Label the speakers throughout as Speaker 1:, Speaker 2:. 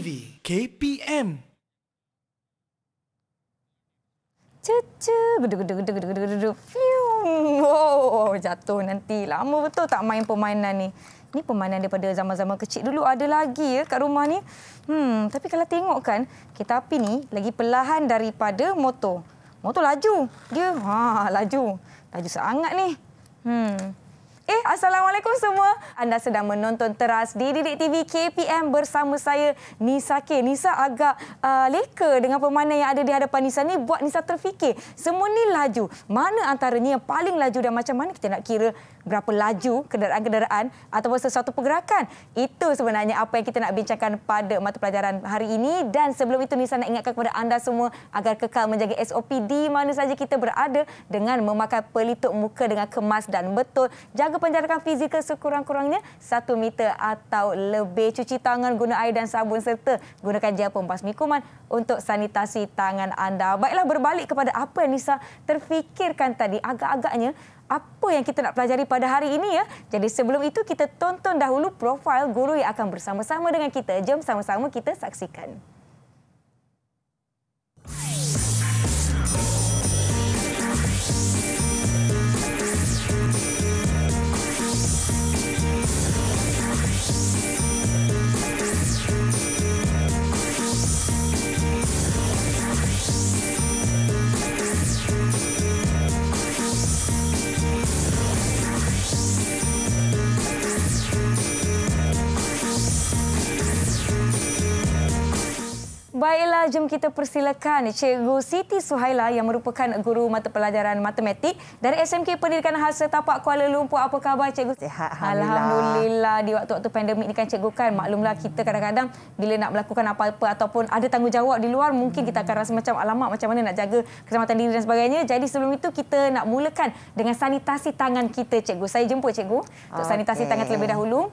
Speaker 1: TV KPM. Cucu, gedug-gedug-gedug-gedug-gedug, Oh, jatuh nanti. Lama betul tak main permainan ni. Ni permainan daripada zaman-zaman kecil dulu ada lagi ya kat rumah ni. Hmm, tapi kalau tengok kan, kita api ni lagi perlahan daripada motor. Motor laju. Dia ha laju. Laju sangat ni. Hmm. Eh, Assalamualaikum semua. Anda sedang menonton teras di Didik TV KPM bersama saya, Nisa K. Nisa agak uh, leka dengan pemanah yang ada di hadapan Nisa ni buat Nisa terfikir. Semua ni laju. Mana antaranya yang paling laju dan macam mana kita nak kira berapa laju kenderaan-kenderaan atau sesuatu pergerakan. Itu sebenarnya apa yang kita nak bincangkan pada mata pelajaran hari ini dan sebelum itu Nisa nak ingatkan kepada anda semua agar kekal menjaga SOP di mana saja kita berada dengan memakai pelitup muka dengan kemas dan betul. Jaga penjarakan fizikal sekurang-kurangnya 1 meter atau lebih. Cuci tangan guna air dan sabun serta gunakan gel pembasmi kuman untuk sanitasi tangan anda. Baiklah berbalik kepada apa yang Nisa terfikirkan tadi. Agak-agaknya apa yang kita nak pelajari pada hari ini ya. Jadi sebelum itu kita tonton dahulu profil guru yang akan bersama-sama dengan kita. Jom sama-sama kita saksikan. Baiklah, jom kita persilakan Cikgu Siti Suhaila yang merupakan guru mata pelajaran matematik dari SMK Pendidikan Hasa Tapak Kuala Lumpur. Apa khabar Cikgu? Sihat, Alhamdulillah. Alhamdulillah. Di waktu-waktu pandemik ini kan Cikgu kan, maklumlah kita kadang-kadang bila nak melakukan apa-apa ataupun ada tanggungjawab di luar, mungkin kita akan rasa macam alamak macam mana nak jaga keselamatan diri dan sebagainya. Jadi sebelum itu kita nak mulakan dengan sanitasi tangan kita Cikgu. Saya jemput Cikgu untuk okay. Ah, sanitasi tangan terlebih dahulu.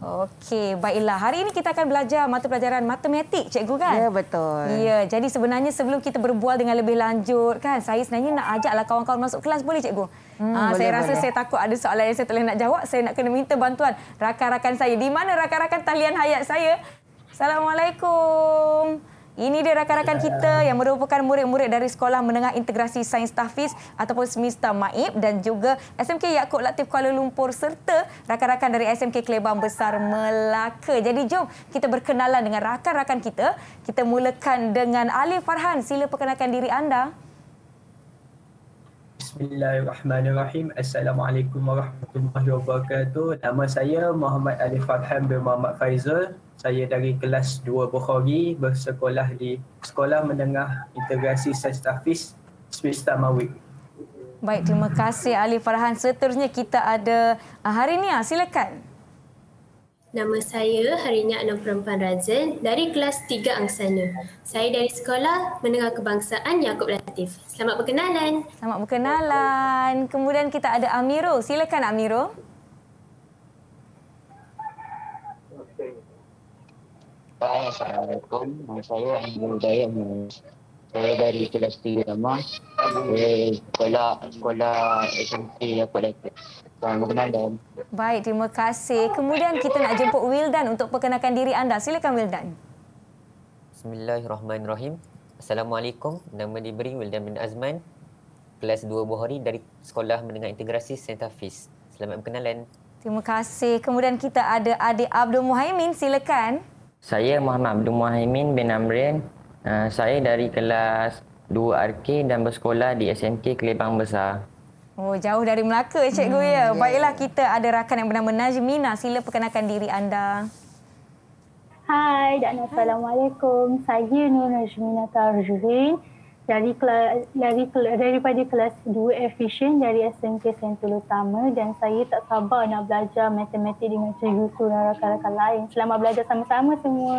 Speaker 1: Okey, baiklah. Hari ini kita akan belajar mata pelajaran matematik, cikgu kan? Ya, betul. Ya, jadi sebenarnya sebelum kita berbual dengan lebih lanjut kan, saya sebenarnya nak ajaklah kawan-kawan masuk kelas boleh cikgu? Hmm, ha, boleh, saya rasa boleh. saya takut ada soalan yang saya tak nak jawab, saya nak kena minta bantuan rakan-rakan saya. Di mana rakan-rakan talian hayat saya? Assalamualaikum. Ini dia rakan-rakan kita yang merupakan murid-murid dari Sekolah Menengah Integrasi Sains Tahfiz ataupun Semesta Maib dan juga SMK Yaakob Latif Kuala Lumpur serta rakan-rakan dari SMK Kelebang Besar Melaka. Jadi jom kita berkenalan dengan rakan-rakan kita. Kita mulakan dengan Ali Farhan. Sila perkenalkan diri anda.
Speaker 2: Bismillahirrahmanirrahim. Assalamualaikum warahmatullahi wabarakatuh. Nama saya Muhammad Ali Farhan bin Muhammad Faizal saya dari kelas 2 Bukhari bersekolah di Sekolah Menengah Integrasi Sains Tafis Swista Mawik.
Speaker 1: Baik, terima kasih Ali Farhan. Seterusnya kita ada hari ah, Harinia, silakan. Nama
Speaker 3: saya Harinia Anam Perempuan Razan dari kelas 3 Angsana. Saya dari Sekolah
Speaker 1: Menengah Kebangsaan Yaakob Latif. Selamat berkenalan. Selamat berkenalan. Kemudian kita ada Amirul. Silakan Amirul.
Speaker 4: Hai, Assalamualaikum. Nama saya Abdul Dayak Saya dari kelas Tiga lama. sekolah, sekolah SMP yang kolektif. Selamat berkenalan.
Speaker 1: Baik, terima kasih. Kemudian kita nak jemput Wildan untuk perkenalkan diri anda. Silakan Wildan.
Speaker 4: Bismillahirrahmanirrahim. Assalamualaikum. Nama diberi Wildan bin Azman. Kelas 2 Buhari dari Sekolah Menengah Integrasi Santa Fis. Selamat berkenalan.
Speaker 1: Terima kasih. Kemudian kita ada adik Abdul Muhaimin. Silakan.
Speaker 4: Saya Muhammad Abdul Muhaimin bin Amrin. Uh, saya dari kelas 2RK dan bersekolah di SMK Kelebang Besar.
Speaker 1: Oh, jauh dari Melaka, Cikgu. Ya. Hmm, ya. Baiklah, kita ada rakan yang bernama Najmina. Sila perkenalkan diri anda.
Speaker 5: Hai dan Assalamualaikum. Saya Nur Najmina Tarjurin dari kelas dari daripada kelas 2 efisien dari SMK Sentul Utama dan saya tak sabar nak belajar matematik dengan cikgu tu dan rakan-rakan
Speaker 1: lain. Selamat belajar sama-sama semua.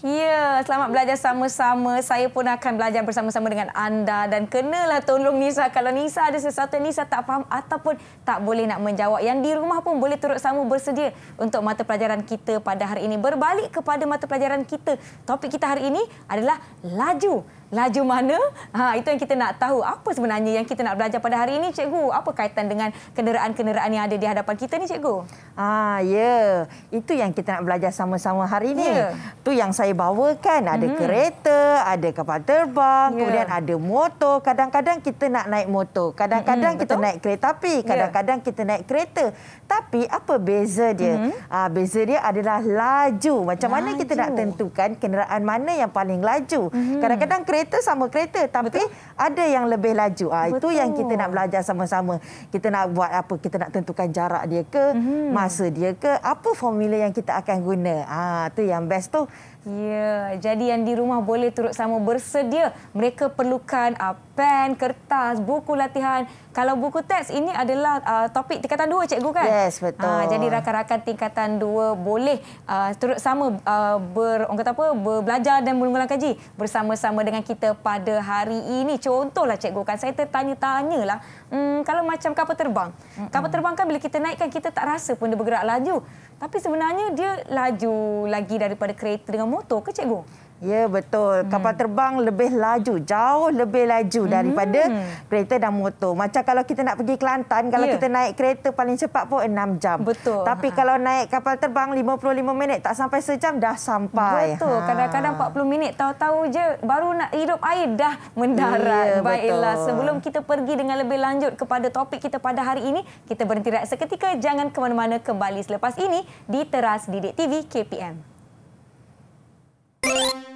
Speaker 1: Ya, selamat belajar sama-sama. Saya pun akan belajar bersama-sama dengan anda dan kenalah tolong Nisa. Kalau Nisa ada sesuatu Nisa tak faham ataupun tak boleh nak menjawab, yang di rumah pun boleh turut sama bersedia untuk mata pelajaran kita pada hari ini. Berbalik kepada mata pelajaran kita, topik kita hari ini adalah laju laju mana? Ha, itu yang kita nak tahu. Apa sebenarnya yang kita nak belajar pada hari ini, cikgu? Apa kaitan dengan kenderaan-kenderaan yang ada di hadapan kita ni, cikgu? Ah, ya. Itu yang kita nak
Speaker 6: belajar sama-sama hari ini. Ya. Tu yang saya bawakan. Ada mm -hmm. kereta, ada kapal terbang, ya. kemudian ada motor. Kadang-kadang kita nak naik motor. Kadang-kadang mm -hmm. kita Betul? naik kereta api. Ya. Kadang-kadang ya. kita naik kereta. Tapi apa beza dia? Mm -hmm. ah, beza dia adalah laju. Macam laju. mana kita nak tentukan kenderaan mana yang paling laju? Mm-hmm. Kadang-kadang mm -hmm. kereta kereta sama kereta tapi Betul. ada yang lebih laju. Ha, itu yang kita nak belajar sama-sama. Kita nak buat apa? Kita nak tentukan jarak dia ke, mm-hmm. masa dia ke, apa formula yang kita akan
Speaker 1: guna. Ah ha, tu yang best tu Ya, jadi yang di rumah boleh turut sama bersedia. Mereka perlukan uh, pen, kertas, buku latihan. Kalau buku teks, ini adalah uh, topik tingkatan dua, cikgu kan? Yes, betul. Uh, jadi rakan-rakan tingkatan dua boleh uh, turut sama uh, ber, orang kata apa, belajar dan mengulang kaji bersama-sama dengan kita pada hari ini. Contohlah cikgu kan, saya tertanya-tanyalah, hmm, kalau macam kapal terbang. Mm -mm. Kapal terbang kan bila kita naik kan kita tak rasa pun dia bergerak laju. Tapi sebenarnya dia laju lagi daripada kereta dengan motor ke cikgu?
Speaker 6: Ya betul hmm. kapal terbang lebih laju jauh lebih laju hmm. daripada kereta dan motor. Macam kalau kita nak pergi Kelantan kalau yeah. kita naik kereta paling cepat pun 6 jam. Betul. Tapi ha. kalau naik kapal terbang 55
Speaker 1: minit tak sampai
Speaker 6: sejam dah sampai. Betul. kadang ha. Kadang-kadang
Speaker 1: 40 minit tahu-tahu je baru nak hidup air dah mendarat. Yeah, Baiklah betul. sebelum kita pergi dengan lebih lanjut kepada topik kita pada hari ini kita berhenti rehat seketika jangan ke mana-mana kembali selepas ini di teras Didik TV KPM. Thank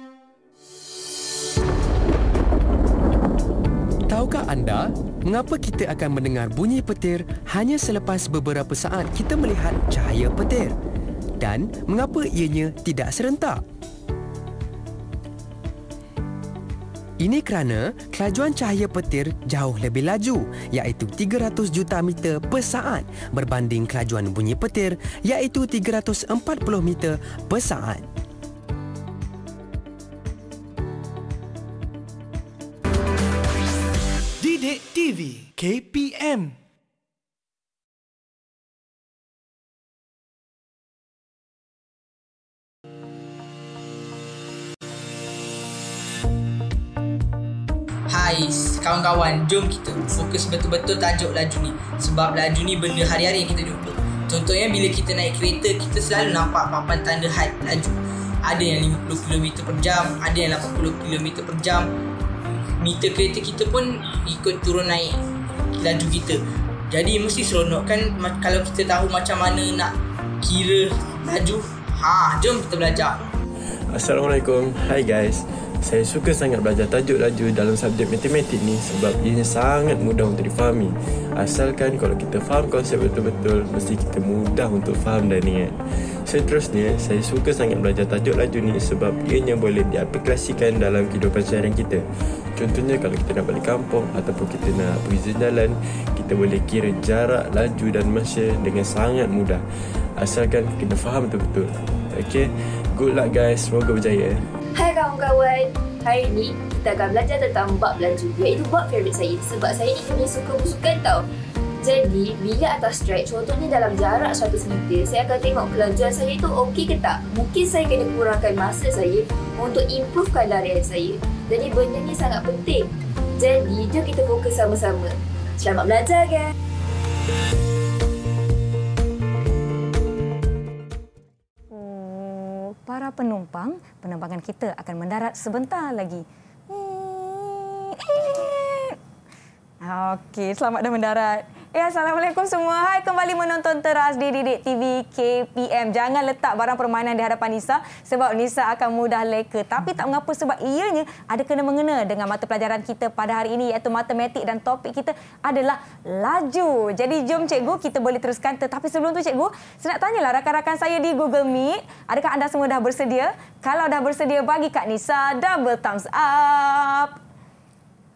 Speaker 7: Tahukah anda mengapa kita akan mendengar bunyi petir hanya selepas beberapa saat kita melihat cahaya petir? Dan mengapa ianya tidak serentak? Ini kerana kelajuan cahaya petir jauh lebih laju iaitu 300 juta meter per saat berbanding kelajuan bunyi petir iaitu 340 meter per saat.
Speaker 1: KPM.
Speaker 2: Hai kawan-kawan, jom kita fokus betul-betul tajuk laju ni sebab laju ni benda hari-hari yang kita jumpa. Contohnya bila kita naik kereta, kita selalu nampak papan tanda had laju. Ada yang 50 km per jam, ada yang 80 km per jam. Meter kereta kita pun ikut turun naik laju kita Jadi mesti seronok kan Kalau kita tahu macam mana nak kira laju Ha, jom kita belajar Assalamualaikum hi guys saya suka sangat belajar tajuk laju dalam subjek matematik ni sebab ia sangat mudah untuk difahami. Asalkan kalau kita faham konsep betul-betul, mesti kita mudah untuk faham dan ingat. Seterusnya, saya suka sangat belajar tajuk laju ni sebab ianya boleh diaplikasikan dalam kehidupan seharian kita. Contohnya kalau kita nak balik kampung ataupun kita nak pergi jalan, kita boleh kira jarak, laju dan masa dengan sangat mudah. Asalkan kita faham betul-betul. Okay, good luck guys. Semoga berjaya. Eh.
Speaker 3: Hai kawan-kawan, hari ini kita akan belajar tentang bab laju iaitu bab favorite saya sebab saya ni jenis suka busukan tau. Jadi, bila atas stretch, contohnya dalam jarak 100 meter, saya akan tengok kelajuan saya itu okey ke tak. Mungkin saya kena kurangkan masa saya untuk improvekan larian saya. Jadi, benda ni sangat penting. Jadi, jom kita fokus sama-sama. Selamat belajar, guys!
Speaker 1: penumpang, penerbangan kita akan mendarat sebentar lagi. Okey, selamat dah mendarat. Ya, Assalamualaikum semua. Hai, kembali menonton teras di Didik TV KPM. Jangan letak barang permainan di hadapan Nisa sebab Nisa akan mudah leka. Tapi tak mengapa sebab ianya ada kena-mengena dengan mata pelajaran kita pada hari ini iaitu matematik dan topik kita adalah laju. Jadi jom cikgu kita boleh teruskan. Tetapi sebelum tu cikgu, saya nak tanyalah rakan-rakan saya di Google Meet. Adakah anda semua dah bersedia? Kalau dah bersedia, bagi Kak Nisa double thumbs up.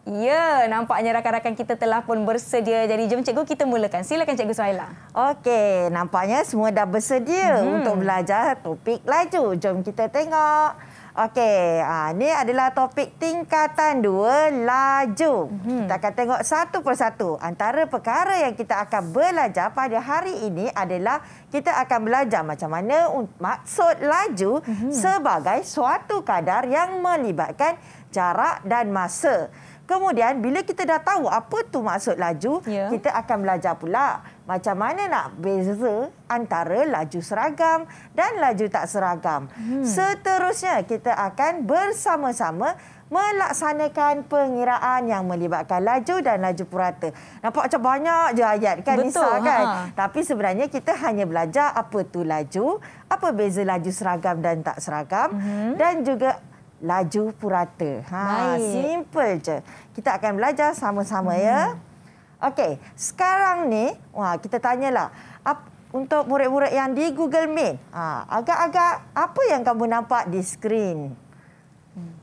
Speaker 1: Ya, nampaknya rakan-rakan kita telah pun bersedia. Jadi jom cikgu kita mulakan. Silakan cikgu Suhaila.
Speaker 6: Okey, nampaknya semua dah bersedia hmm. untuk belajar topik laju. Jom kita tengok. Okey, ah, ini adalah topik tingkatan dua, laju. Hmm. Kita akan tengok satu persatu. Antara perkara yang kita akan belajar pada hari ini adalah kita akan belajar macam mana maksud laju hmm. sebagai suatu kadar yang melibatkan jarak dan masa. Kemudian bila kita dah tahu apa tu maksud laju, yeah. kita akan belajar pula macam mana nak beza antara laju seragam dan laju tak seragam. Hmm. Seterusnya kita akan bersama-sama melaksanakan pengiraan yang melibatkan laju dan laju purata. Nampak macam banyak je ayat kan Nisa kan? Ha. Tapi sebenarnya kita hanya belajar apa tu laju, apa beza laju seragam dan tak seragam hmm. dan juga laju purata. Ha, Baik. simple je. Kita akan belajar sama-sama ya. hmm. ya. Okey, sekarang ni, wah kita tanyalah apa, untuk murid-murid yang di Google Meet. Ha, agak-agak apa yang kamu nampak di skrin?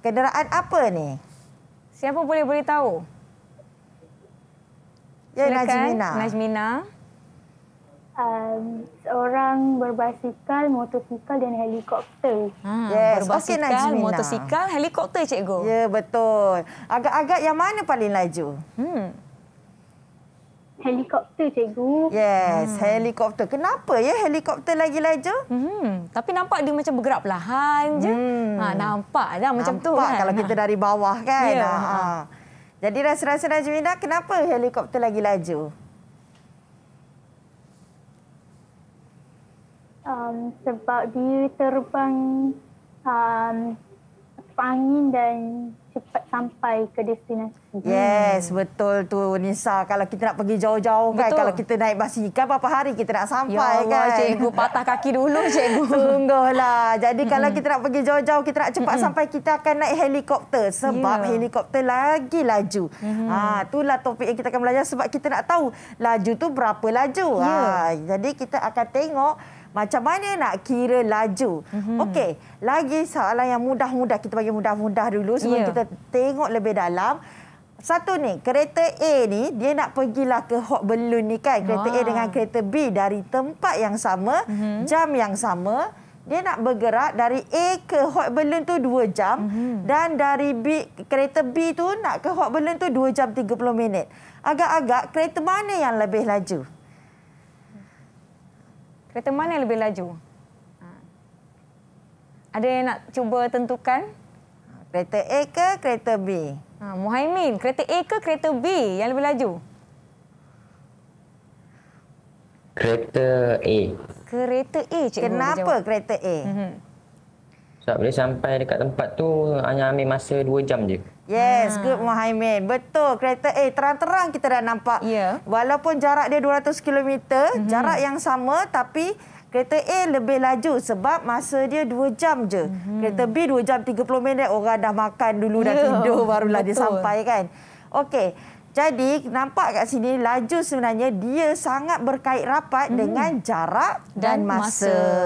Speaker 6: Kenderaan apa ni? Siapa boleh beritahu? Ya, Najmina.
Speaker 1: Najmina
Speaker 5: um, seorang berbasikal, motosikal dan
Speaker 6: helikopter.
Speaker 5: Hmm, yes, berbasikal, okay, Najmina. motosikal,
Speaker 1: helikopter cikgu. Ya, yeah, betul.
Speaker 6: Agak-agak yang mana paling laju? Hmm. Helikopter cikgu. Yes, hmm. helikopter. Kenapa ya helikopter lagi laju? Hmm. Tapi nampak dia macam bergerak perlahan je. Hmm. Ha, nampak lah macam nampak tu kan. Nampak kalau kita dari bawah kan. Yeah. Ha, ha. Jadi rasa-rasa Najmina, kenapa helikopter lagi laju?
Speaker 5: um, sebab dia terbang um, angin dan cepat sampai
Speaker 6: ke destinasi. Yes, betul tu Nisa. Kalau kita nak pergi jauh-jauh kan, kalau kita naik basikal, berapa hari kita nak sampai ya Allah, kan? Ya Allah, cikgu
Speaker 1: patah kaki dulu cikgu.
Speaker 6: lah. Jadi Mm-mm. kalau kita nak pergi jauh-jauh, kita nak cepat Mm-mm. sampai, kita akan naik helikopter. Sebab yeah. helikopter lagi laju. Mm-hmm. Ha, itulah topik yang kita akan belajar sebab kita nak tahu laju tu berapa laju. Yeah. Ha, jadi kita akan tengok macam mana nak kira laju? Mm-hmm. Okey, lagi soalan yang mudah-mudah kita bagi mudah-mudah dulu sebelum yeah. kita tengok lebih dalam. Satu ni, kereta A ni dia nak pergilah ke hot balloon ni kan. Kereta Wah. A ah. dengan kereta B dari tempat yang sama, mm-hmm. jam yang sama. Dia nak bergerak dari A ke hot balloon tu 2 jam mm-hmm. dan dari B kereta B tu nak ke hot balloon tu 2 jam 30 minit. Agak-agak kereta mana yang lebih laju?
Speaker 1: Kereta mana yang lebih laju? Ha. Ada yang nak cuba tentukan? Ha, kereta A ke kereta B? Ha, Muhaimin, kereta A ke kereta B yang lebih laju?
Speaker 4: Kereta A.
Speaker 1: Kereta A, cikgu. Kenapa
Speaker 6: kereta A? Mm -hmm.
Speaker 4: Sebab so, boleh sampai dekat tempat tu hanya ambil masa 2 jam je.
Speaker 6: Yes, ha. Ah. good Mohaimin. Betul, kereta eh terang-terang kita dah nampak. Ya. Walaupun jarak dia 200 km, mm-hmm. jarak yang sama tapi Kereta A lebih laju sebab masa dia 2 jam je. Mm-hmm. Kereta B 2 jam 30 minit orang dah makan dulu yeah. dah ya, tidur barulah Betul. dia sampai kan. Okey. Jadi nampak kat sini laju sebenarnya dia sangat berkait rapat mm-hmm. dengan jarak dan, dan masa. masa.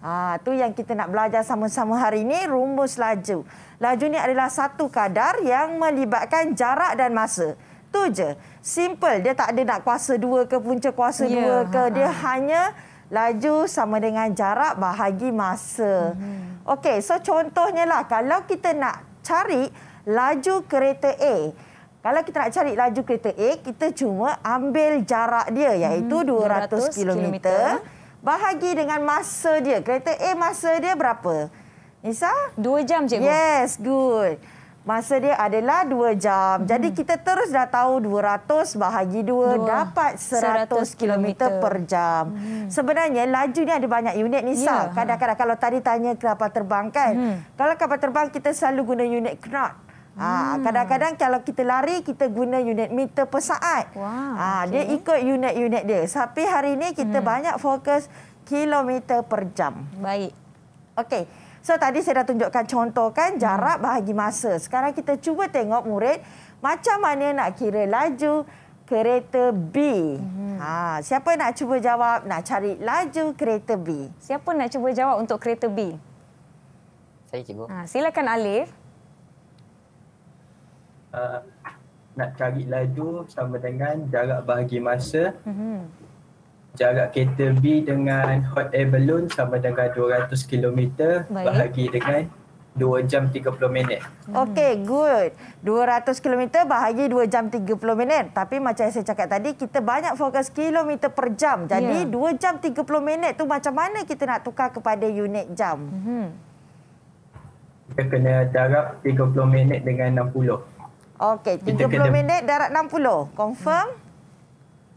Speaker 6: Ha, tu yang kita nak belajar sama-sama hari ini, rumus laju. Laju ni adalah satu kadar yang melibatkan jarak dan masa. Tu je. Simple. Dia tak ada nak kuasa dua ke punca kuasa yeah. dua ke. Dia ha, ha. hanya laju sama dengan jarak bahagi masa. Hmm. Okey, so contohnya lah kalau kita nak cari laju kereta A. Kalau kita nak cari laju kereta A, kita cuma ambil jarak dia iaitu hmm. 200, 200 km. km bahagi dengan masa dia. Kereta A masa dia berapa? Nisa? Dua jam, Cikgu. Yes, good. Masa dia adalah dua jam. Hmm. Jadi kita terus dah tahu 200 bahagi dua dapat 100 km per jam. Hmm. Sebenarnya laju ni ada banyak unit, Nisa. Yeah. Kadang-kadang kalau tadi tanya kapal terbang kan. Hmm. Kalau kapal terbang kita selalu guna unit knot. Ah, hmm. Kadang-kadang hmm. kalau kita lari, kita guna unit meter per saat. Wow, ha, ah, okay. Dia ikut unit-unit dia. Tapi hari ini kita hmm. banyak fokus kilometer per jam. Baik. Okey. So tadi saya dah tunjukkan contoh kan jarak hmm. bahagi masa. Sekarang kita cuba tengok murid macam mana nak kira laju kereta B. Hmm. Ha, siapa nak cuba jawab nak cari laju kereta B?
Speaker 1: Siapa nak cuba jawab untuk kereta B? Saya cikgu. Ha, silakan Alif
Speaker 2: uh, nak cari laju sama dengan jarak bahagi masa mm-hmm. jarak kereta B dengan hot air balloon sama dengan 200 km bahagi dengan 2 jam 30 minit.
Speaker 6: Mm. Okey, good. 200 km bahagi 2 jam 30 minit. Tapi macam yang saya cakap tadi, kita banyak fokus kilometer per jam. Jadi yeah. 2 jam 30 minit tu macam mana kita nak tukar kepada unit jam? Mm-hmm.
Speaker 2: Kita kena darab 30 minit dengan 60.
Speaker 6: Okey, 30 kita kena, minit darat 60. Confirm?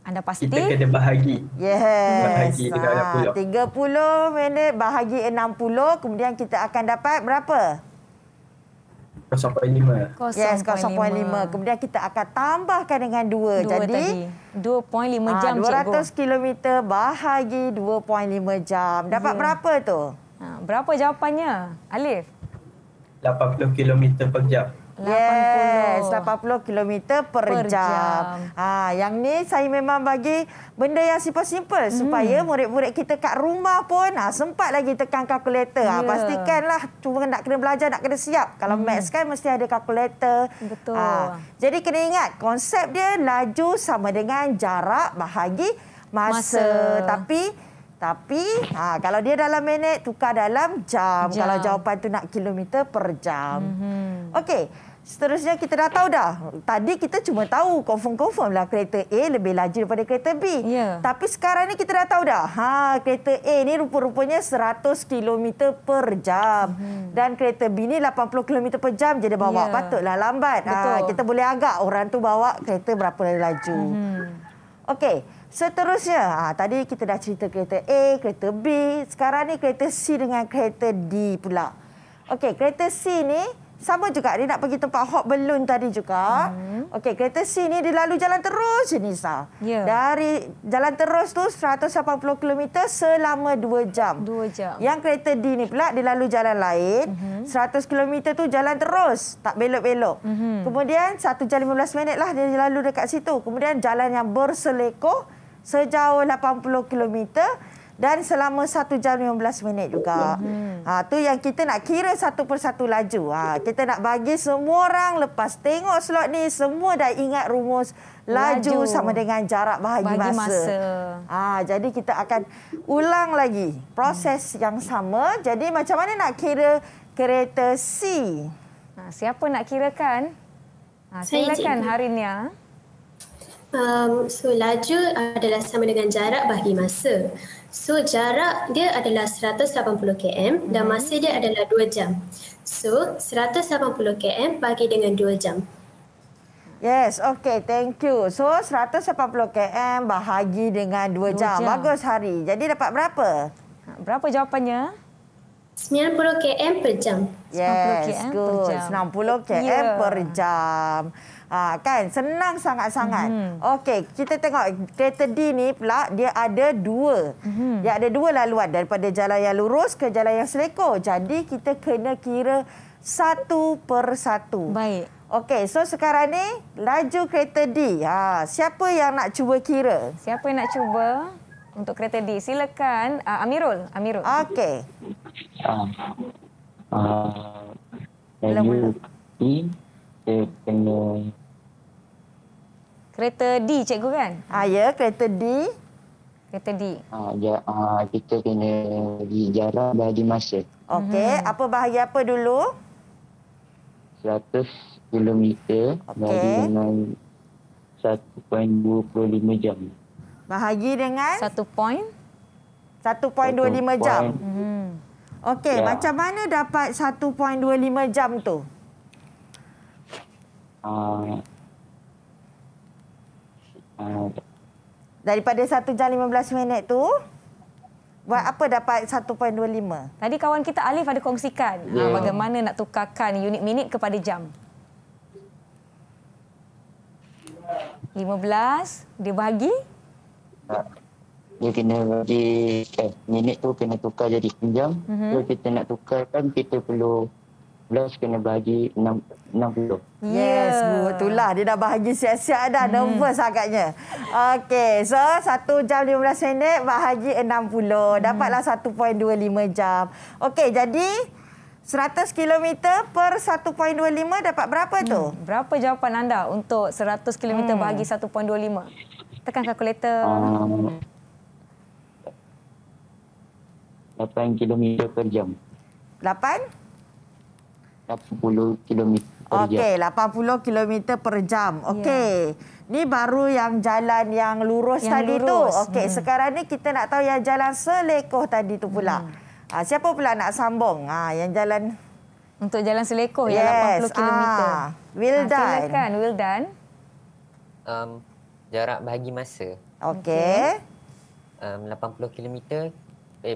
Speaker 6: Anda pasti? Kita kena bahagi. Yes. Bahagi ha, 60. 30 minit bahagi 60. Kemudian kita akan dapat berapa?
Speaker 2: 0.5.
Speaker 6: 0.5. Yes, 0.5. Kemudian kita akan tambahkan dengan 2. 2 Jadi
Speaker 1: tadi. 2.5 ah, jam 200 cikgu. 200
Speaker 6: km bahagi 2.5 jam. Dapat yeah. berapa tu? Ha, berapa jawapannya? Alif.
Speaker 2: 80 km per jam.
Speaker 6: 80 yes, 80 km per, per jam. jam. Ha, yang ni saya memang bagi benda yang simple-simple hmm. supaya murid-murid kita kat rumah pun ha, sempat lagi tekan kalkulator. Yeah. Ha, ya. pastikanlah cuma nak kena belajar, nak kena siap. Kalau hmm. maths kan mesti ada kalkulator. Betul. Ha, jadi kena ingat konsep dia laju sama dengan jarak bahagi masa. masa. Tapi tapi ha, kalau dia dalam minit, tukar dalam jam. jam. Kalau jawapan tu nak kilometer per jam. Mm -hmm. Okey. Seterusnya kita dah tahu dah. Tadi kita cuma tahu confirm-confirm lah kereta A lebih laju daripada kereta B. Yeah. Tapi sekarang ni kita dah tahu dah. Ha, kereta A ni rupa-rupanya 100 km per jam. Hmm. Dan kereta B ni 80 km per jam je dia bawa. Yeah. Patutlah lambat. Ha, kita boleh agak orang tu bawa kereta berapa laju. Hmm. Okey. Seterusnya, ha, tadi kita dah cerita kereta A, kereta B. Sekarang ni kereta C dengan kereta D pula. Okey, kereta C ni sama juga. Dia nak pergi tempat hot balloon tadi juga. Hmm. Okey, kereta C ni dia lalu jalan terus je, Nisa. Ya. Dari jalan terus tu 180 km selama 2 jam. 2 jam. Yang kereta D ni pula dia lalu jalan lain. Hmm. 100 km tu jalan terus. Tak belok-belok. Hmm. Kemudian 1 jam 15 minit lah dia lalu dekat situ. Kemudian jalan yang berselekoh sejauh 80 km dan selama 1 jam 15 minit juga. hmm Ha tu yang kita nak kira satu persatu laju. Ha kita nak bagi semua orang lepas tengok slot ni semua dah ingat rumus laju, laju. sama dengan jarak bahagi, bahagi masa. masa. Ha jadi kita akan ulang lagi proses mm. yang sama. Jadi macam mana nak kira kereta C? Ha siapa nak kirakan?
Speaker 1: Ha silakan Harinia. Cikgu.
Speaker 6: Um, so laju adalah sama
Speaker 3: dengan jarak bahagi masa. So jarak dia adalah 180 km dan mhm. masa dia adalah 2 jam. So 180 km bagi dengan 2 jam.
Speaker 6: Yes, okay, thank you. So 180 km bahagi dengan 2, 2 jam. jam. Bagus hari. Jadi dapat berapa? Berapa jawapannya? 90 km per jam. Yes, 90 km good. Ya. Per jam. 90 km yeah. per jam. Ha, kan? Senang sangat-sangat. Mm -hmm. Okey, kita tengok kereta D ni pula dia ada dua. Mm -hmm. Dia ada dua laluan daripada jalan yang lurus ke jalan yang seleko. Jadi kita kena kira satu per satu. Baik. Okey, so sekarang ni laju kereta D. Ha, siapa yang nak cuba kira?
Speaker 1: Siapa yang nak cuba untuk kereta D? Silakan uh, Amirul. Amirul. Okey.
Speaker 6: Uh,
Speaker 4: uh, kena
Speaker 1: kereta D cikgu kan? Ah ya, kereta D. Kereta D.
Speaker 6: Ah ya, ah kita kena di jarak bahagi masa. Okey, mm -hmm. apa bahagi apa dulu? 100 km
Speaker 4: okay. dengan 1.25 jam.
Speaker 6: Bahagi dengan 1. Point. 1.25 jam. Hmm. Okey, ya. macam mana dapat 1.25 jam tu? Ah, daripada 1 jam 15 minit tu buat apa dapat 1.25?
Speaker 1: Tadi kawan kita Alif ada kongsikan yeah. Ya. bagaimana nak tukarkan unit minit kepada jam. 15 dia bagi
Speaker 4: dia kena bagi eh, minit tu kena tukar jadi jam. Mm-hmm. So kita nak tukar kan kita perlu plus kena bagi 6, 60.
Speaker 6: Yes, ya. betul lah. dia dah bahagi siap-siap dah hmm. nervous agaknya. Okey, so satu jam 15 minit bahagi 60 hmm. dapatlah 1.25 jam. Okey, jadi
Speaker 1: 100 km per 1.25 dapat berapa tu? Hmm, berapa jawapan anda untuk 100 km hmm. bahagi 1.25? Tekan kalkulator. Um,
Speaker 4: 8 km per jam. 8 80 km per
Speaker 6: jam. Okey, 80 km per jam. Ya. Okey. Yeah. Ni baru yang jalan yang lurus yang tadi lurus. tu. Okey, hmm. sekarang ni kita nak tahu yang jalan selekoh tadi tu pula. Hmm. Ah, siapa pula nak sambung?
Speaker 1: Ha, yang jalan untuk jalan selekoh yes. yang 80 km. Ah. Well ah, done. Silakan, well done.
Speaker 4: Um, jarak bahagi masa. Okey. Um, 80 km eh,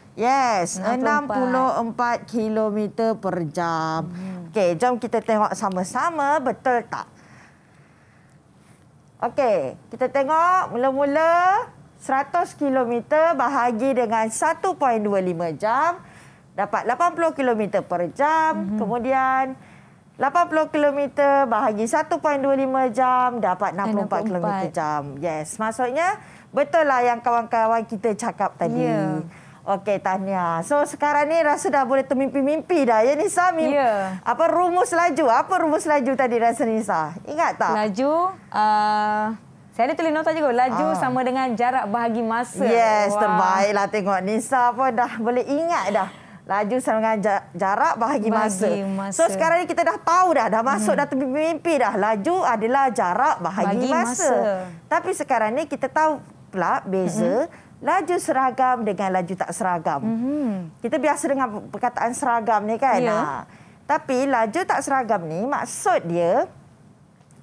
Speaker 6: Yes, 64, 64 km per jam. Hmm. Okey, jom kita tengok sama-sama betul tak? Okey, kita tengok mula-mula 100 km bahagi dengan 1.25 jam dapat 80 km per jam. Hmm. Kemudian 80 km bahagi 1.25 jam dapat 64, 64. km jam. Yes, maksudnya betul lah yang kawan-kawan kita cakap tadi. Yeah. Okey, tahniah. So sekarang ni rasa dah boleh termimpi-mimpi dah. Ya Nisa, mim- ya. apa rumus laju? Apa rumus laju tadi rasa Nisa? Ingat tak? Laju, uh, saya ada tulis nota juga. Laju uh. sama dengan jarak bahagi masa. Yes, Wah. terbaiklah tengok. Nisa pun dah boleh ingat dah. Laju sama dengan jarak bahagi, bahagi masa. masa. So sekarang ni kita dah tahu dah. Dah masuk hmm. dah termimpi-mimpi dah. Laju adalah jarak bahagi, bahagi masa. masa. Tapi sekarang ni kita tahu pula beza... Hmm laju seragam dengan laju tak seragam. Mm-hmm. Kita biasa dengan perkataan seragam ni kan. Yeah. Ya. Ha. Tapi laju tak seragam ni maksud dia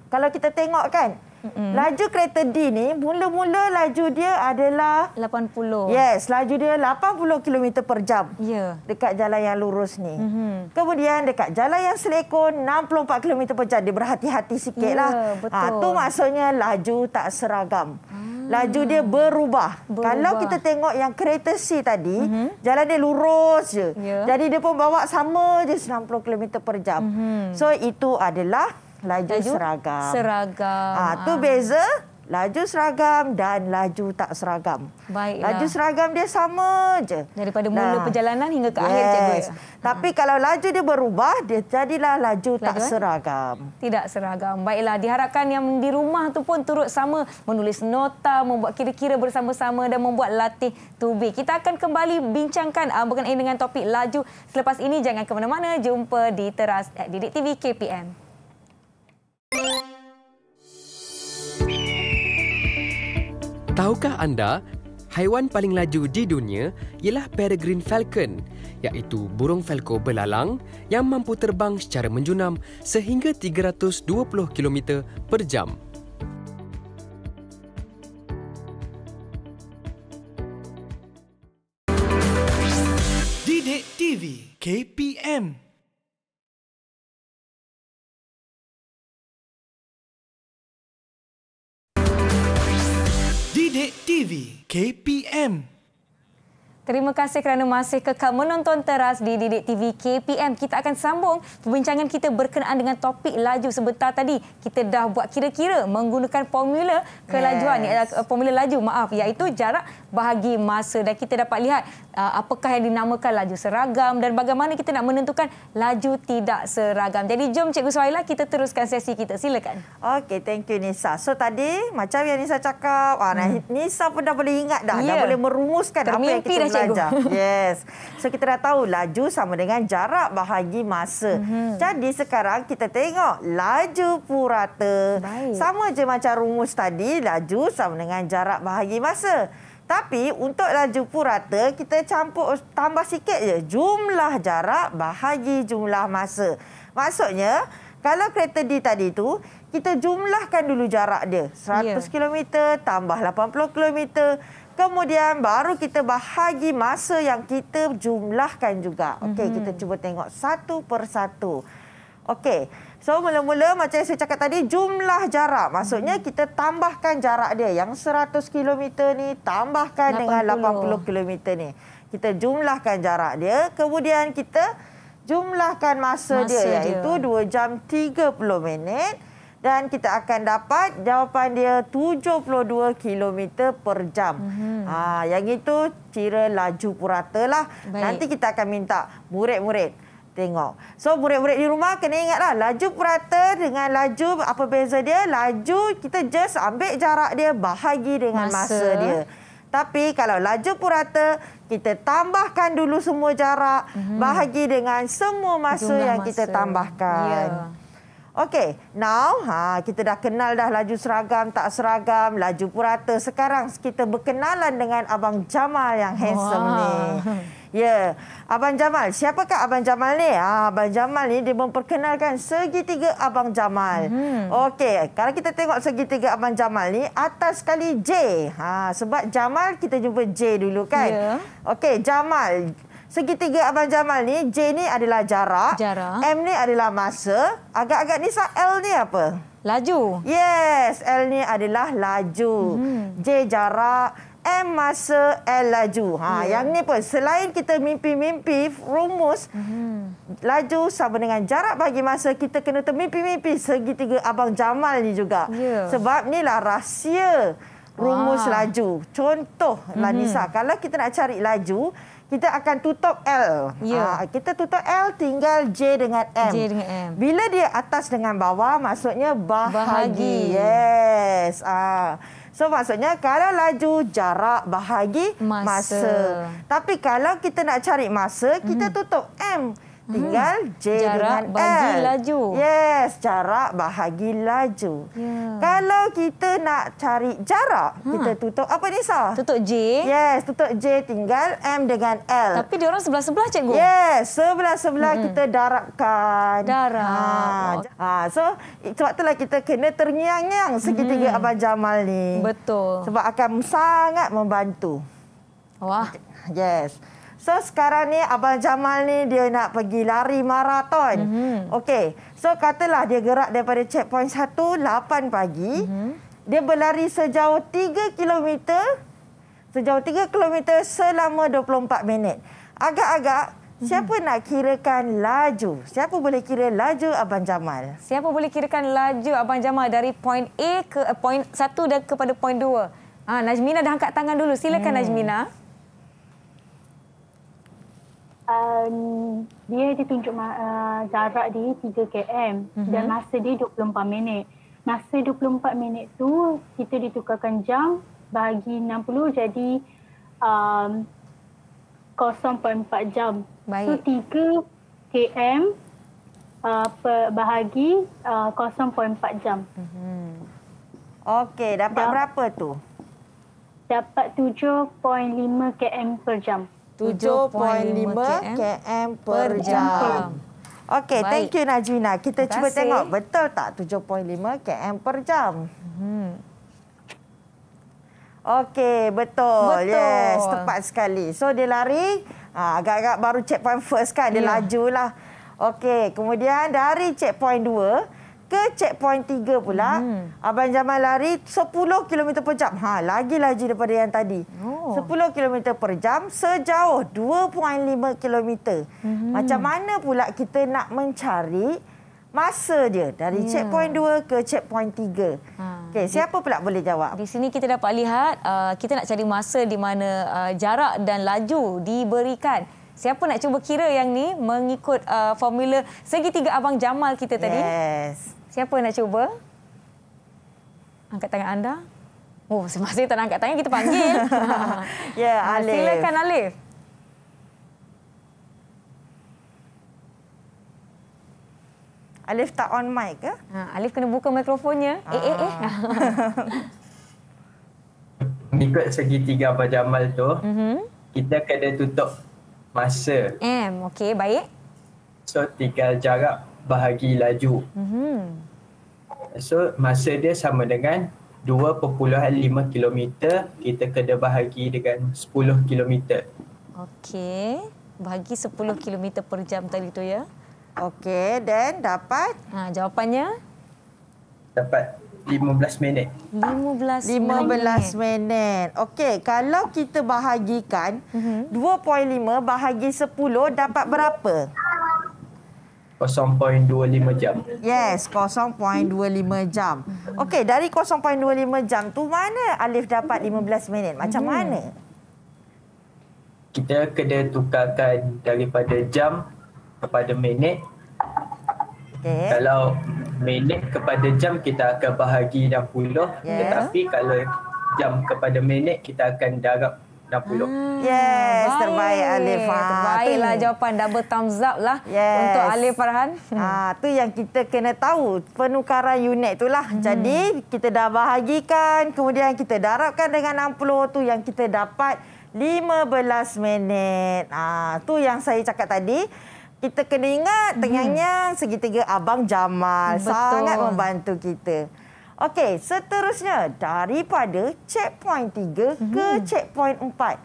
Speaker 6: kalau kita tengok kan Mm-mm. Laju kereta D ni mula-mula laju dia adalah
Speaker 1: 80. Yes,
Speaker 6: laju dia 80 km per jam. Ya. Yeah. Dekat jalan yang lurus ni. Mm-hmm. Kemudian dekat jalan yang selekon 64 km per jam. Dia berhati-hati sikit yeah, lah. Ha, tu maksudnya laju tak seragam. Mm laju dia berubah. berubah. Kalau kita tengok yang kereta C tadi, mm -hmm. jalan dia lurus je. Yeah. Jadi dia pun bawa sama je 60 km per jam. Mm -hmm. So itu adalah laju, laju seragam.
Speaker 1: Seragam. Ah, tu ah. beza
Speaker 6: laju seragam dan laju tak seragam. Baiklah. Laju seragam dia sama je. Daripada mula nah. perjalanan hingga ke yes. akhir cikgu. Ya? Tapi ha. kalau laju dia berubah, dia jadilah laju, laju tak eh? seragam.
Speaker 1: Tidak seragam. Baiklah, diharapkan yang di rumah tu pun turut sama menulis nota, membuat kira-kira bersama-sama dan membuat latih tubi. Kita akan kembali bincangkan uh, berkenaan dengan topik laju. Selepas ini jangan ke mana-mana, jumpa di teras at Didik TV KPM.
Speaker 7: Tahukah anda, haiwan paling laju di dunia ialah peregrine falcon, iaitu burung falco belalang yang mampu terbang secara menjunam sehingga 320 km per jam.
Speaker 1: Didik TV KPM Sidik TV KPM Terima kasih kerana masih kekal menonton teras di Didik TV KPM. Kita akan sambung perbincangan kita berkenaan dengan topik laju sebentar tadi. Kita dah buat kira-kira menggunakan formula kelajuan. Yes. Eh, formula laju, maaf. Iaitu jarak bahagi masa. Dan kita dapat lihat eh, apakah yang dinamakan laju seragam dan bagaimana kita nak menentukan laju tidak seragam. Jadi jom Cikgu Suhaila kita teruskan sesi kita. Silakan. Okey, thank you Nisa. So tadi macam yang Nisa
Speaker 6: cakap, ah, hmm. Nisa pun dah boleh ingat dah. Yeah. Dah ya. boleh merumuskan Termimpi apa yang kita belajar. Yes. So kita dah tahu laju sama dengan jarak bahagi masa. Mm-hmm. Jadi sekarang kita tengok laju purata. Baik. Sama je macam rumus tadi, laju sama dengan jarak bahagi masa. Tapi untuk laju purata kita campur tambah sikit je jumlah jarak bahagi jumlah masa. Maksudnya kalau kereta D tadi tu kita jumlahkan dulu jarak dia 100 yeah. km tambah 80 km Kemudian baru kita bahagi masa yang kita jumlahkan juga. Okey, mm-hmm. kita cuba tengok satu per satu. Okey. So mula-mula macam yang saya cakap tadi jumlah jarak maksudnya hmm. kita tambahkan jarak dia yang 100 km ni tambahkan 80. dengan 80 km ni. Kita jumlahkan jarak dia kemudian kita jumlahkan masa, masa dia, dia iaitu 2 jam 30 minit. Hmm dan kita akan dapat jawapan dia 72 km per jam. Mm-hmm. Ah, yang itu kira laju purata lah. Baik. Nanti kita akan minta murid-murid tengok. So murid-murid di rumah kena ingatlah laju purata dengan laju apa beza dia? Laju kita just ambil jarak dia bahagi dengan masa, masa dia. Tapi kalau laju purata kita tambahkan dulu semua jarak mm-hmm. bahagi dengan semua masa Jumlah yang masa. kita tambahkan. Yeah. Okey, now ha, kita dah kenal dah laju seragam, tak seragam, laju purata. Sekarang kita berkenalan dengan Abang Jamal yang handsome Wah. ni. Ya, Abang Jamal. Siapakah Abang Jamal ni? Ha, Abang Jamal ni dia memperkenalkan segitiga Abang Jamal. Hmm. Okey, kalau kita tengok segitiga Abang Jamal ni, atas sekali J. Ha, sebab Jamal kita jumpa J dulu kan? Yeah. Okey, Jamal. Segitiga Abang Jamal ni, J ni adalah jarak. Jarak. M ni adalah masa. Agak-agak ni L ni apa? Laju. Yes, L ni adalah laju. Hmm. J jarak, M masa, L laju. Ha, hmm. Yang ni pun, selain kita mimpi-mimpi rumus, hmm. Laju sama dengan jarak bagi masa kita kena termimpi-mimpi segitiga Abang Jamal ni juga. Yeah. Sebab ni lah rahsia rumus Wah. laju. Contoh mm-hmm. Lah, Lanisa, kalau kita nak cari laju, kita akan tutup L. Yeah. Ya. Ha, kita tutup L tinggal J dengan M. J dengan M. Bila dia atas dengan bawah maksudnya bahagi. bahagi. Yes. Ah. Ha. So maksudnya kalau laju jarak bahagi masa. masa. Tapi kalau kita nak cari masa kita mhm. tutup M. Mm-hmm. tinggal J jarak dengan bagi L. laju. Yes, jarak bahagi laju. Ya. Kalau kita nak cari jarak, ha. kita tutup apa ni Sa? Tutup J. Yes, tutup J tinggal M dengan L. Tapi dia orang sebelah-sebelah cikgu. Yes, sebelah-sebelah hmm. kita darabkan. Darab. Ha. ha, so sebab itulah kita kena terngiang-ngiang segitiga hmm. Abang Jamal ni. Betul. Sebab akan sangat membantu. Wah. Yes. So sekarang ni Abang Jamal ni dia nak pergi lari maraton. Mm-hmm. Okey. So katalah dia gerak daripada checkpoint 1 8 pagi. Mm-hmm. Dia berlari sejauh 3 km sejauh 3 km selama 24 minit. Agak-agak mhm. Siapa hmm. nak kirakan laju? Siapa boleh kira laju Abang Jamal?
Speaker 1: Siapa boleh kirakan laju Abang Jamal dari point A ke eh, point 1 dan kepada point 2? Ha, ah, Najmina dah angkat tangan dulu. Silakan hmm. Najmina
Speaker 5: um, dia dia uh, jarak di 3 km dan masa dia 24 minit. Masa 24 minit tu kita ditukarkan jam bagi 60 jadi um, 0.4 jam. Baik. So 3 km uh, bahagi uh, 0.4 jam. Mhm.
Speaker 6: Okey, dapat da- berapa tu?
Speaker 5: Dapat 7.5 km per jam. 7.5 km
Speaker 6: per jam. Okey, thank you Najwina. Kita cuba tengok betul tak 7.5 km per jam. Hmm. Okey, betul. betul. Yes, tepat sekali. So dia lari, ha, agak-agak baru checkpoint first kan, dia yeah. lajulah. Okey, kemudian dari checkpoint 2 ke checkpoint 3 pula hmm. abang Jamal lari 10 km per jam ha lagi laju daripada yang tadi oh. 10 km per jam sejauh 2.5 km hmm. macam mana pula kita nak mencari masa dia dari yeah. checkpoint 2 ke checkpoint 3 ha Okay, siapa
Speaker 1: pula boleh jawab? Di sini kita dapat lihat uh, kita nak cari masa di mana uh, jarak dan laju diberikan. Siapa nak cuba kira yang ni mengikut uh, formula segitiga abang Jamal kita tadi? Yes. Siapa nak cuba? Angkat tangan anda. Oh, masih tak nak angkat tangan, kita panggil. ya, ah, Alif. Silakan Alif.
Speaker 6: Alif tak on
Speaker 1: mic ke? Ha, Alif kena buka mikrofonnya. Ha. Eh, eh, eh. Ah.
Speaker 2: Mengikut segitiga Abah Jamal tu, mm-hmm. kita kena tutup masa.
Speaker 1: M, okey, baik.
Speaker 2: So, tinggal jarak bahagi laju.
Speaker 1: Mm-hmm.
Speaker 2: So masa dia sama dengan 2.5 km kita kena bahagi dengan 10 km.
Speaker 1: Okey, bahagi 10 km per jam tadi tu ya. Okey, dan dapat? Ha, jawapannya?
Speaker 2: Dapat 15 minit.
Speaker 1: 15, 15 minit.
Speaker 6: minit. Okey, kalau kita bahagikan mm -hmm. 2.5 bahagi 10 dapat Berapa?
Speaker 2: 0.25 jam.
Speaker 6: Yes, 0.25 jam. Mm-hmm. Okey, dari 0.25 jam tu mana Alif dapat 15 minit? Macam hmm. mana?
Speaker 2: Kita kena tukarkan daripada jam kepada minit. Okay. Kalau minit kepada jam kita akan bahagi 60 yeah. tetapi kalau jam kepada minit kita akan darab 60. Hmm.
Speaker 6: Yes,
Speaker 1: Baik. terbaik Alif. Ha, ah, Baiklah jawapan double thumbs up lah yes. untuk Alif Farhan. Ha, tu yang kita kena
Speaker 6: tahu penukaran unit tu lah. Hmm. Jadi kita dah bahagikan kemudian kita darabkan dengan 60 tu yang kita dapat 15 minit. Ha, tu yang saya cakap tadi. Kita kena ingat hmm. tengahnya segitiga Abang Jamal. Betul. Sangat membantu kita. Okey, seterusnya daripada checkpoint 3 hmm. Ah, ke checkpoint 4.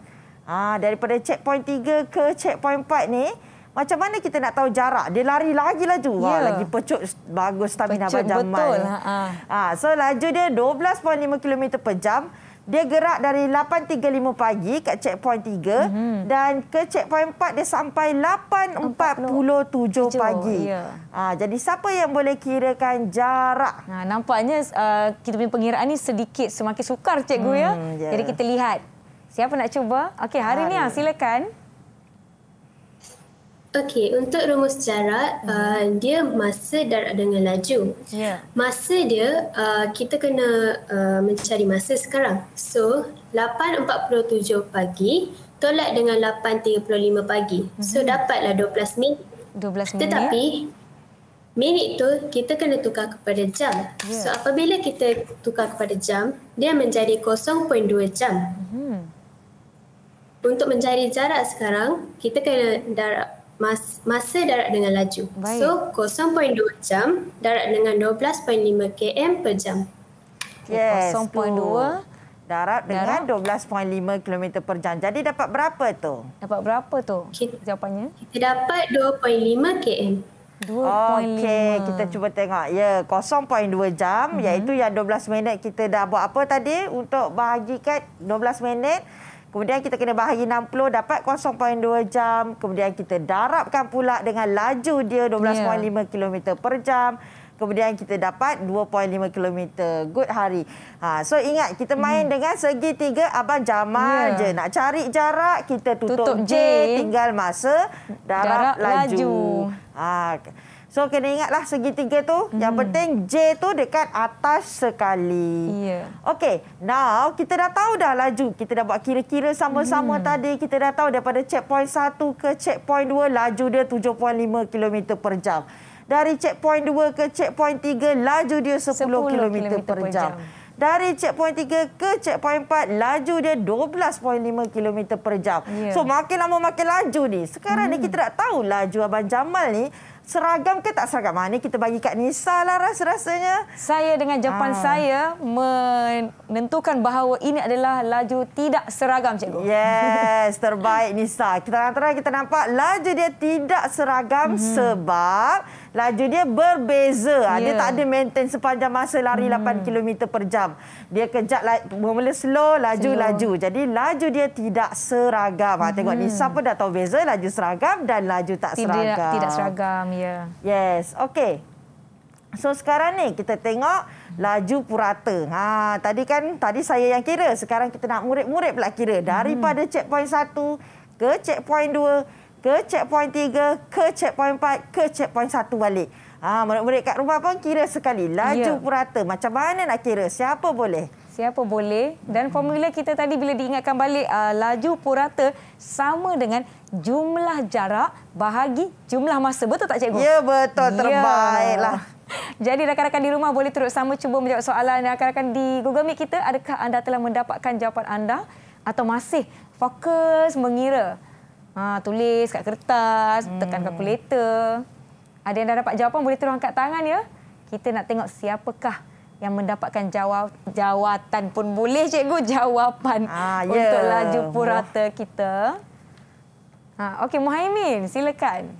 Speaker 6: Ha, daripada checkpoint 3 ke checkpoint 4 ni, macam mana kita nak tahu jarak? Dia lari lagi laju. Ya. Wah, lagi pecut bagus stamina Pak Jamal. Betul. Ha, ha. Ha, so, laju dia 12.5 km per jam. Dia gerak dari 8.35 pagi ke checkpoint 3 mm -hmm. dan ke checkpoint 4 dia sampai 8.47 pagi. Yeah. Ha, jadi siapa yang boleh
Speaker 1: kirakan jarak? Nah, ha, nampaknya uh, kita punya pengiraan ini sedikit semakin sukar cikgu mm, ya. Hmm, yeah. Jadi kita lihat siapa nak cuba. Okey hari, ha, ah, hari ni silakan. Ya.
Speaker 3: Okey, untuk rumus jarak, mm. uh, dia masa darat dengan laju. Yeah. Masa dia, uh, kita kena uh, mencari masa sekarang. So, 8.47 pagi tolak dengan 8.35 pagi. hmm So, dapatlah 12 minit. 12 minit. Tetapi, minit tu kita kena tukar kepada jam. Yeah. So, apabila kita tukar kepada jam, dia menjadi 0.2 jam. Mm-hmm. Untuk mencari jarak sekarang, kita kena darab Mas, masa darat dengan laju. Baik. So 0.2 jam darat dengan 12.5 km per jam.
Speaker 6: Yes. 0.2 darat dengan 12.5 km per jam. Jadi dapat berapa tu? Dapat berapa tu? Kita, jawapannya? Kita dapat 2.5 km. 2.5. Okey, kita cuba tengok. Ya, 0.2 jam mm-hmm. iaitu yang 12 minit kita dah buat apa tadi untuk bahagikan 12 minit Kemudian kita kena bahagi 60 dapat 0.2 jam. Kemudian kita darabkan pula dengan laju dia 12.5 ya. km per jam. Kemudian kita dapat 2.5 km. Good hari. Ha, so ingat kita hmm. main hmm. dengan segi tiga abang jamal yeah. je. Nak cari jarak kita tutup, tutup J. J tinggal masa darab, darab laju. laju. Ha, So kena ingatlah segitiga tu. Hmm. Yang penting J tu dekat atas sekali. Yeah. Okey, now kita dah tahu dah laju. Kita dah buat kira-kira sama-sama hmm. tadi. Kita dah tahu daripada checkpoint 1 ke checkpoint 2 laju dia 7.5 km per jam. Dari checkpoint 2 ke checkpoint 3 laju dia 10, 10 km, km per, per jam. jam. Dari checkpoint 3 ke checkpoint 4, laju dia 12.5 km per jam. Yeah. So, makin lama makin laju ni. Sekarang hmm. ni kita tak tahu laju Abang Jamal ni seragam ke tak seragam? mana ah, kita bagi kat Nisa lah rasa-rasanya. Saya dengan jawapan ha. saya menentukan bahawa ini adalah laju tidak seragam, Cikgu. Yes, terbaik Nisa. Kita antara kita nampak laju dia tidak seragam mm-hmm. sebab laju dia berbeza. Yeah. Dia ya. tak ada maintain sepanjang masa lari hmm. 8 km per jam. Dia kejap bermula slow, laju-laju. Jadi laju dia tidak seragam. Ah, hmm. Tengok ni, siapa dah tahu beza laju seragam dan laju tak tidak, seragam. Tidak seragam, ya. Yeah. Yes, okey. So sekarang ni kita tengok laju purata. Ha, tadi kan tadi saya yang kira. Sekarang kita nak murid-murid pula kira. Hmm. Daripada hmm. checkpoint 1 ke checkpoint 2 ke checkpoint 3 ke checkpoint 4 ke checkpoint 1 balik. Ah murid-murid kat rumah pun kira sekali. Laju ya. purata. Macam mana nak kira? Siapa boleh?
Speaker 1: Siapa boleh. Dan formula kita tadi bila diingatkan balik, uh, laju purata sama dengan jumlah jarak bahagi jumlah masa. Betul tak, Cikgu? Ya, betul. Ya. Terbaiklah. Ya. Jadi rakan-rakan di rumah boleh terus sama cuba menjawab soalan rakan-rakan di Google Meet kita. Adakah anda telah mendapatkan jawapan anda atau masih fokus mengira? Ha, tulis kat kertas, hmm. tekan kalkulator. Ada yang dah dapat jawapan boleh terus angkat tangan ya. Kita nak tengok siapakah yang mendapatkan jawab jawatan pun boleh cikgu jawapan ah, yeah. untuk laju purata oh. kita. Ha, Okey Muhaimin, silakan.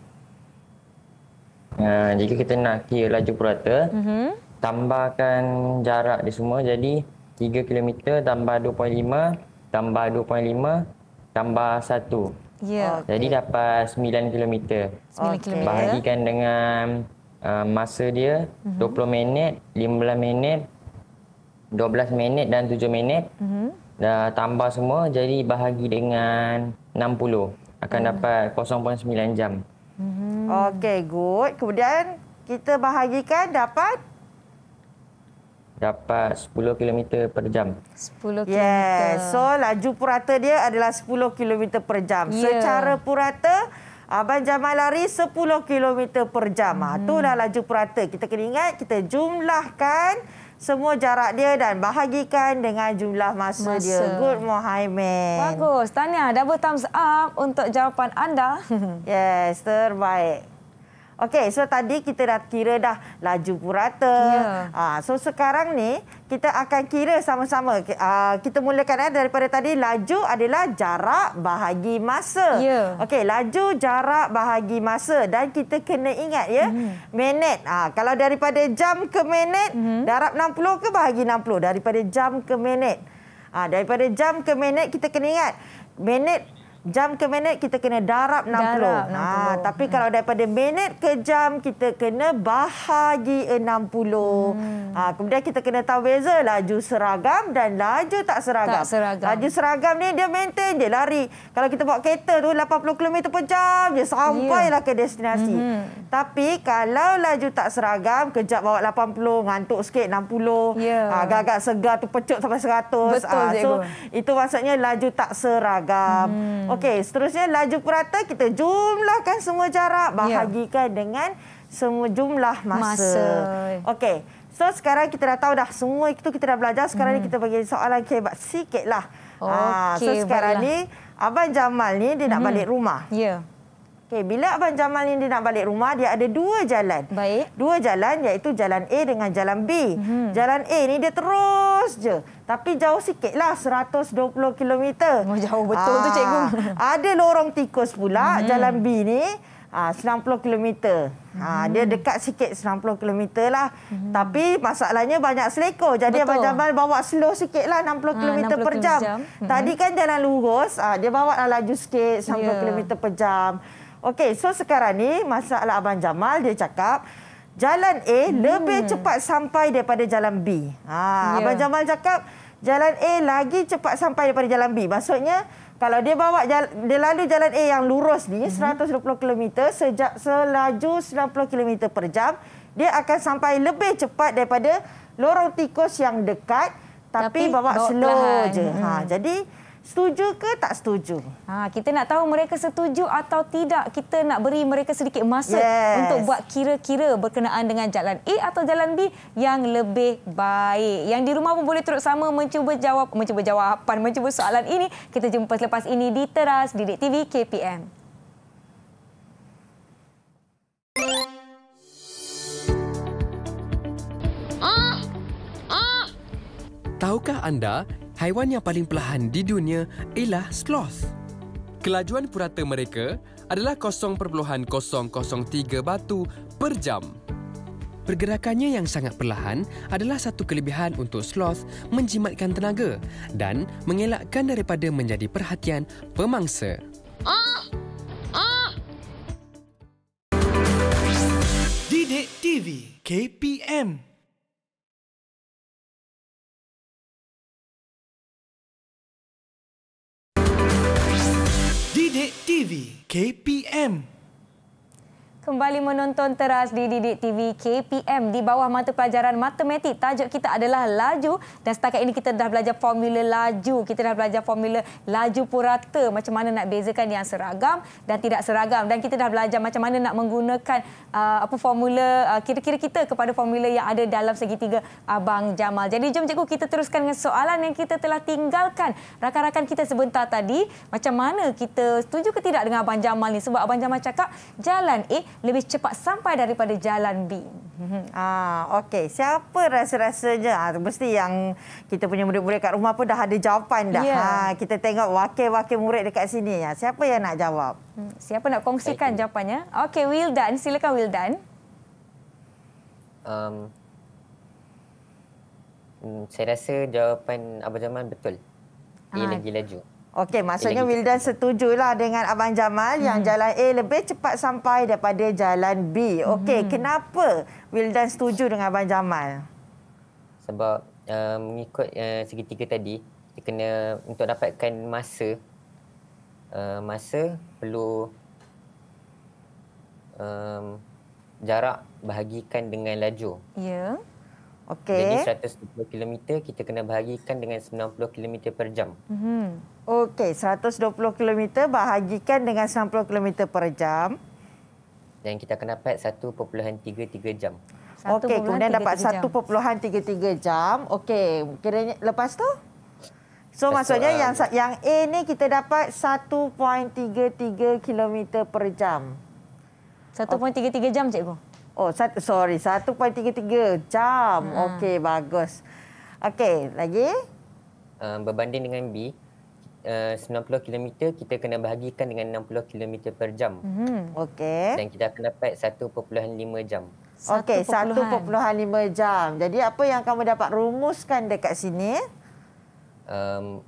Speaker 4: Uh, jika kita nak kira laju purata, uh-huh. tambahkan jarak di semua jadi 3 km tambah 2.5 tambah 2.5 tambah 1. Yeah. Okay. Jadi dapat 9 km. 9 km. Bahagikan dengan uh, masa dia mm-hmm. 20 minit, 15 minit, 12 minit dan 7 minit. Mm-hmm. Dah tambah semua jadi bahagi dengan 60 akan mm. dapat 0.9 jam.
Speaker 6: Mm-hmm. Okey, good. Kemudian kita bahagikan dapat
Speaker 4: dapat 10 km per jam.
Speaker 6: 10 km. Yes. So laju purata dia adalah 10 km per jam. Yeah. Secara purata Abang Jamal lari 10 km per jam. Hmm. Ha, itulah laju purata. Kita kena ingat kita jumlahkan semua jarak dia dan bahagikan dengan jumlah masa, masa. dia. Good
Speaker 1: Mohaimin. Bagus. Tahniah. Double thumbs up untuk jawapan anda.
Speaker 6: yes. Terbaik. Okey, so tadi kita dah kira dah laju purata. Yeah. Ya. so sekarang ni kita akan kira sama-sama. Ah, kita mulakan eh, daripada tadi laju adalah jarak bahagi masa. Yeah. Okey, laju jarak bahagi masa dan kita kena ingat ya. Mm. Minit. Ha, kalau daripada jam ke minit, mm. darab 60 ke bahagi 60 daripada jam ke minit. Ha, daripada jam ke minit kita kena ingat. Minit jam ke minit kita kena darab 60. Darab 60. Ah, ha, tapi hmm. kalau daripada minit ke jam kita kena bahagi 60. Hmm. Ah, kemudian kita kena tahu beza laju seragam dan laju tak seragam. Tak seragam. Laju seragam ni dia maintain je lari. Kalau kita bawa kereta tu 80 km per jam je sampailah yeah. ke destinasi. Hmm. Tapi kalau laju tak seragam kejap bawa 80 ngantuk sikit 60. Yeah. Ha, agak-agak segar tu pecut sampai 100. Betul, ah, so itu maksudnya laju tak seragam. Hmm. Okey, seterusnya laju purata kita jumlahkan semua jarak ya. bahagikan ya. dengan semua jumlah masa. masa. Okey. So sekarang kita dah tahu dah semua itu kita dah belajar. Sekarang hmm. ni kita bagi soalan kebat lah. Ah, Okey. So sekarang ni Abang Jamal ni dia nak hmm. balik rumah. Ya. Yeah. Okey, bila Abang Jamal ini nak balik rumah, dia ada dua jalan. Baik. Dua jalan iaitu jalan A dengan jalan B. Hmm. Jalan A ni dia terus lurus je tapi jauh sikitlah 120 km. Oh, jauh betul Aa, tu ah, cikgu. Ada lorong tikus pula mm -hmm. jalan B ni aa, 90 km. Mm -hmm. aa, dia dekat sikit 90 km lah. Mm -hmm. Tapi masalahnya banyak seleko. Jadi betul. Abang Jamal bawa slow sikit lah 60, aa, 60 per jam. jam. Mm -hmm. Tadi kan jalan lurus aa, ah, dia bawa lah laju sikit 60 yeah. km per jam. Okey so sekarang ni masalah Abang Jamal dia cakap jalan A hmm. lebih cepat sampai daripada jalan B. Ha, yeah. Abang Jamal cakap jalan A lagi cepat sampai daripada jalan B. Maksudnya kalau dia bawa jalan, dia lalu jalan A yang lurus ni hmm. 120 km sejak selaju 90 km per jam dia akan sampai lebih cepat daripada lorong tikus yang dekat tapi, tapi bawa slow pelahan. je. Ha, hmm. Jadi... Setuju ke tak setuju?
Speaker 1: Ha, kita nak tahu mereka setuju atau tidak. Kita nak beri mereka sedikit masa yes. untuk buat kira-kira berkenaan dengan jalan A atau jalan B yang lebih baik. Yang di rumah pun boleh turut sama mencuba jawab, mencuba jawapan, mencuba soalan ini. Kita jumpa selepas ini di Teras Didik TV KPM.
Speaker 3: Ah! Ah!
Speaker 7: Tahukah anda haiwan yang paling perlahan di dunia ialah sloth. Kelajuan purata mereka adalah 0.003 batu per jam. Pergerakannya yang sangat perlahan adalah satu kelebihan untuk sloth menjimatkan tenaga dan mengelakkan daripada menjadi perhatian pemangsa.
Speaker 6: Ah! Ah!
Speaker 1: Didik TV KPM
Speaker 6: Pendek TV KPM
Speaker 1: kembali menonton teras di Didik TV KPM di bawah mata pelajaran matematik. Tajuk kita adalah laju dan setakat ini kita dah belajar formula laju. Kita dah belajar formula laju purata. Macam mana nak bezakan yang seragam dan tidak seragam. Dan kita dah belajar macam mana nak menggunakan uh, apa formula uh, kira-kira uh, kita kepada formula yang ada dalam segitiga Abang Jamal. Jadi jom cikgu kita teruskan dengan soalan yang kita telah tinggalkan rakan-rakan kita sebentar tadi. Macam mana kita setuju ke tidak dengan Abang Jamal ni? Sebab Abang Jamal cakap jalan A eh, lebih cepat sampai daripada jalan B. Hmm, hmm. Ah,
Speaker 6: okey. Siapa rasa-rasanya? Ah, mesti yang kita punya murid-murid kat rumah pun dah ada jawapan dah. Yeah. Ya. Ha, kita tengok wakil-wakil murid dekat sini ya. Siapa yang nak jawab? Hmm, siapa nak
Speaker 1: kongsikan I, jawapannya? Okey, Wildan, silakan Wildan.
Speaker 4: Um, saya rasa jawapan Abah Jamal betul. Dia ha. lagi laju.
Speaker 6: Okey, maksudnya Wildan setujulah dengan Abang Jamal hmm. yang jalan A lebih cepat sampai daripada jalan B. Okey, hmm. kenapa Wildan setuju dengan Abang Jamal?
Speaker 4: Sebab uh, mengikut uh, segitiga tadi, dia kena untuk dapatkan masa uh, masa perlu um, jarak bahagikan dengan laju. Ya. Yeah. Okay. Jadi 120 km kita kena bahagikan dengan 90 km per jam.
Speaker 6: Hmm. Okey, 120 km bahagikan dengan 90 km per jam.
Speaker 4: Dan kita kena pet 1.33 jam.
Speaker 6: Okey, kemudian dapat 1.33 jam. Okey, kira-kira lepas tu? So, lepas maksudnya tu, ah, yang um, yang A ni kita dapat 1.33 km per jam. 1.33 okay. jam, cikgu? Oh, sat, sorry. 1.33 jam. Hmm. Okey, bagus. Okey, lagi?
Speaker 4: Uh, berbanding dengan B, uh, 90 km kita kena bahagikan dengan 60 km per jam. Hmm. Okey. Dan kita akan dapat 1.5 jam. Okey, 1.5
Speaker 6: jam. Jadi, apa yang kamu dapat rumuskan dekat sini?
Speaker 4: Um,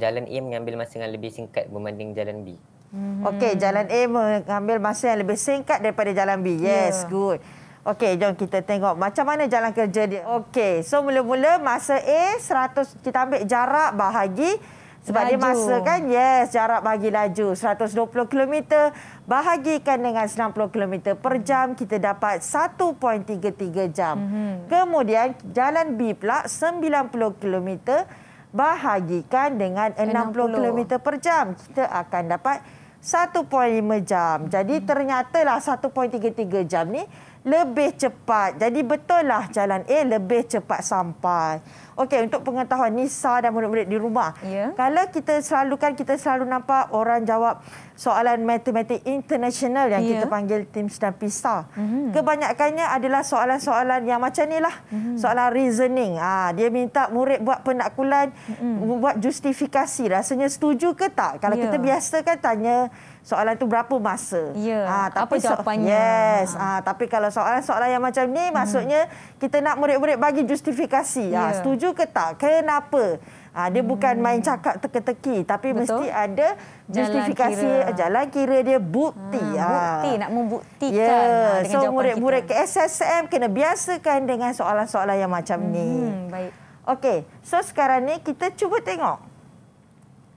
Speaker 4: jalan A mengambil masa yang lebih singkat berbanding jalan B.
Speaker 6: Mm-hmm. Okey, jalan A mengambil masa yang lebih singkat daripada jalan B. Yes, yeah. good. Okey, jom kita tengok macam mana jalan kerja dia. Okey, so mula-mula masa A 100 kita ambil jarak bahagi sebab laju. dia masa kan? Yes, jarak bahagi laju 120 km bahagikan dengan 90 km per mm-hmm. jam kita dapat 1.33 jam. Mm -hmm. Kemudian jalan B pula 90 km bahagikan dengan 60, 60. km per jam kita akan dapat 1.5 jam. Jadi ternyata ternyatalah 1.33 jam ni lebih cepat. Jadi betul lah jalan A lebih cepat sampai. Okey, untuk pengetahuan Nisa dan murid-murid di rumah. Yeah. Kalau kita selalu kan kita selalu nampak orang jawab soalan matematik international yang yeah. kita panggil TIMSS dan PISA. Mm-hmm. Kebanyakannya adalah soalan-soalan yang macam ni lah. Mm-hmm. Soalan reasoning. Ha, dia minta murid buat penakulan, mm-hmm. buat justifikasi. Rasanya setuju ke tak? Kalau yeah. kita kan tanya soalan tu berapa masa. Yeah. Ya. Ha, tapi Apa jawapannya? Yes. Ha, tapi kalau soalan-soalan yang macam ni, mm-hmm. maksudnya kita nak murid-murid bagi justifikasi. Yeah. Ha, ya. setuju ke tak? Kenapa? Ha, dia bukan hmm. main cakap teka-teki tapi Betul. mesti ada justifikasi jalan kira, ah, jalan kira dia bukti. Ha, bukti,
Speaker 1: nak membuktikan yeah. Ya, so, murid-murid
Speaker 6: ke SSM kena biasakan dengan soalan-soalan yang macam hmm. ni. Hmm, baik. Okey, so sekarang ni kita cuba tengok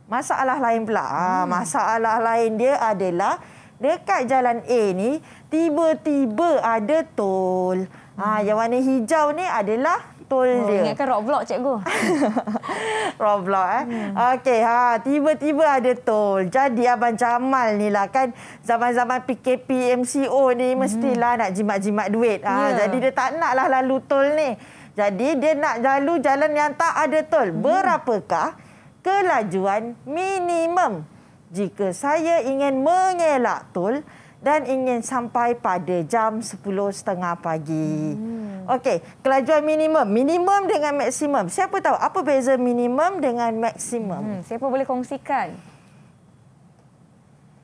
Speaker 6: masalah lain pula. Ha, hmm. Masalah lain dia adalah dekat jalan A ni tiba-tiba ada tol. Ha, hmm. Yang warna hijau ni adalah betul oh, dia. Ingatkan
Speaker 1: Roblox cikgu.
Speaker 6: Roblox eh. Hmm. Okey ha tiba-tiba ada tol. Jadi abang Jamal ni lah kan zaman-zaman PKP MCO ni hmm. mestilah nak jimat-jimat duit. Ha yeah. jadi dia tak nak lah lalu tol ni. Jadi dia nak lalu jalan yang tak ada tol. Hmm. Berapakah kelajuan minimum jika saya ingin mengelak tol? dan ingin sampai pada jam 10.30 pagi. Hmm. Okey, kelajuan minimum. Minimum dengan maksimum. Siapa tahu apa beza minimum dengan
Speaker 1: maksimum? Hmm. Siapa boleh kongsikan?